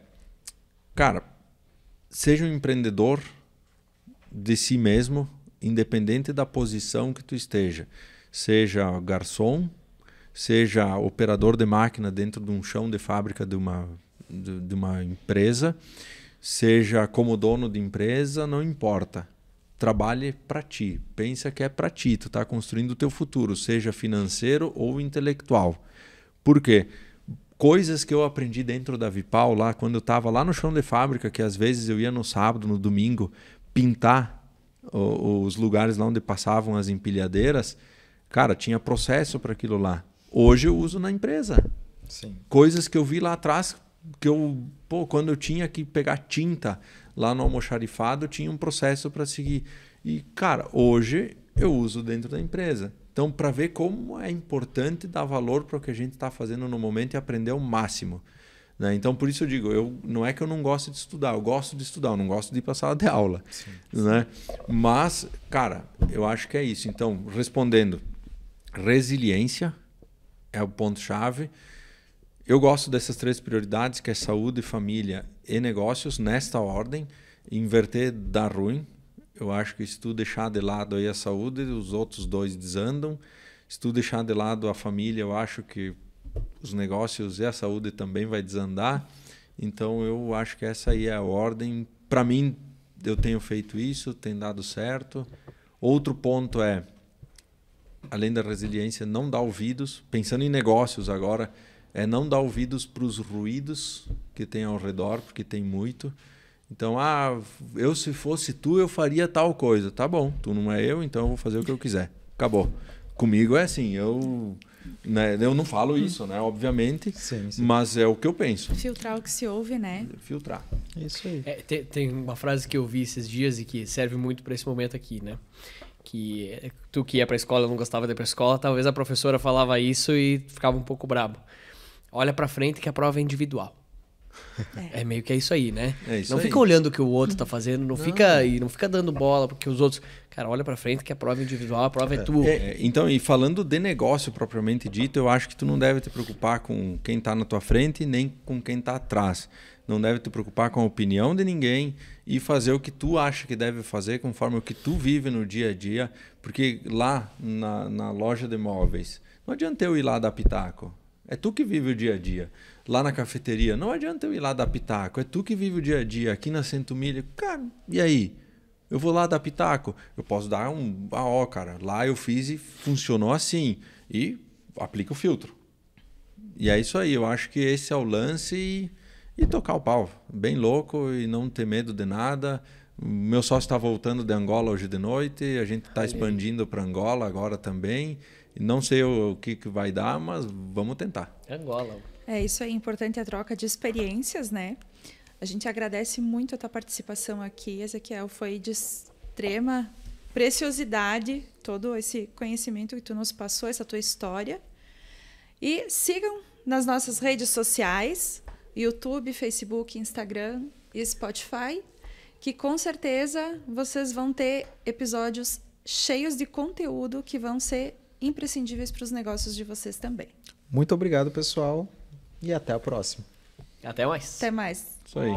cara, seja um empreendedor de si mesmo, independente da posição que tu esteja, seja garçom, seja operador de máquina dentro de um chão de fábrica de uma, de, de uma empresa, seja como dono de empresa, não importa trabalhe para ti, pensa que é para ti, tu está construindo o teu futuro, seja financeiro ou intelectual. Por quê? Coisas que eu aprendi dentro da Vipal lá, quando eu estava lá no chão de fábrica, que às vezes eu ia no sábado, no domingo, pintar os lugares lá onde passavam as empilhadeiras, cara, tinha processo para aquilo lá. Hoje eu uso na empresa. Sim. Coisas que eu vi lá atrás que eu, pô, quando eu tinha que pegar tinta lá no almoxarifado, eu tinha um processo para seguir. E, cara, hoje eu uso dentro da empresa. Então, para ver como é importante dar valor para o que a gente está fazendo no momento e aprender o máximo. Né? Então, por isso eu digo, eu, não é que eu não gosto de estudar, eu gosto de estudar, eu não gosto de ir para sala de aula. Sim. Né? Mas, cara, eu acho que é isso. Então, respondendo, resiliência é o ponto-chave. Eu gosto dessas três prioridades, que é saúde, família e negócios, nesta ordem. Inverter dá ruim. Eu acho que se tu deixar de lado aí a saúde, os outros dois desandam. Se tu deixar de lado a família, eu acho que os negócios e a saúde também vai desandar. Então eu acho que essa aí é a ordem. Para mim, eu tenho feito isso, tem dado certo. Outro ponto é, além da resiliência, não dar ouvidos. Pensando em negócios agora, é não dar ouvidos para os ruídos que tem ao redor, porque tem muito. Então, ah, eu se fosse tu, eu faria tal coisa. Tá bom, tu não é eu, então eu vou fazer o que eu quiser. Acabou. Comigo é assim, eu. Né, eu não falo hum. isso, né? Obviamente. Sim, sim. Mas é o que eu penso. Filtrar o que se ouve, né? Filtrar. Isso aí. É, tem, tem, uma frase que eu vi esses dias e que serve muito para esse momento aqui, né? Que tu que ia a escola não gostava de ir a escola, talvez a professora falava isso e ficava um pouco brabo olha para frente que a prova é individual. É. é meio que é isso aí, né? É isso não aí. fica olhando o que o outro tá fazendo, não, não, fica e não fica dando bola porque os outros, cara, olha para frente que a prova é individual, a prova é, é tua. É, então, e falando de negócio propriamente dito, eu acho que tu não deve te preocupar com quem tá na tua frente nem com quem tá atrás. Não deve te preocupar com a opinião de ninguém e fazer o que tu acha que deve fazer conforme o que tu vive no dia a dia, porque lá na, na loja de móveis não adianta eu ir lá dar pitaco. É tu que vive o dia a dia. Lá na cafeteria, não adianta eu ir lá dar pitaco. É tu que vive o dia a dia. Aqui na Cento Milha, cara, e aí? Eu vou lá dar pitaco. Eu posso dar um. Ah, ó, cara, lá eu fiz e funcionou assim. E aplica o filtro. E é isso aí. Eu acho que esse é o lance e, e tocar o pau. Bem louco e não ter medo de nada. Meu sócio está voltando de Angola hoje de noite. A gente está expandindo para Angola agora também. Não sei o que, que vai dar, mas vamos tentar. Angola. É, isso é importante a troca de experiências, né? A gente agradece muito a tua participação aqui, Ezequiel. Foi de extrema preciosidade todo esse conhecimento que tu nos passou, essa tua história. E sigam nas nossas redes sociais, YouTube, Facebook, Instagram e Spotify, que com certeza vocês vão ter episódios cheios de conteúdo que vão ser imprescindíveis para os negócios de vocês também. Muito obrigado, pessoal, e até a próxima. Até mais. Até mais. Isso aí.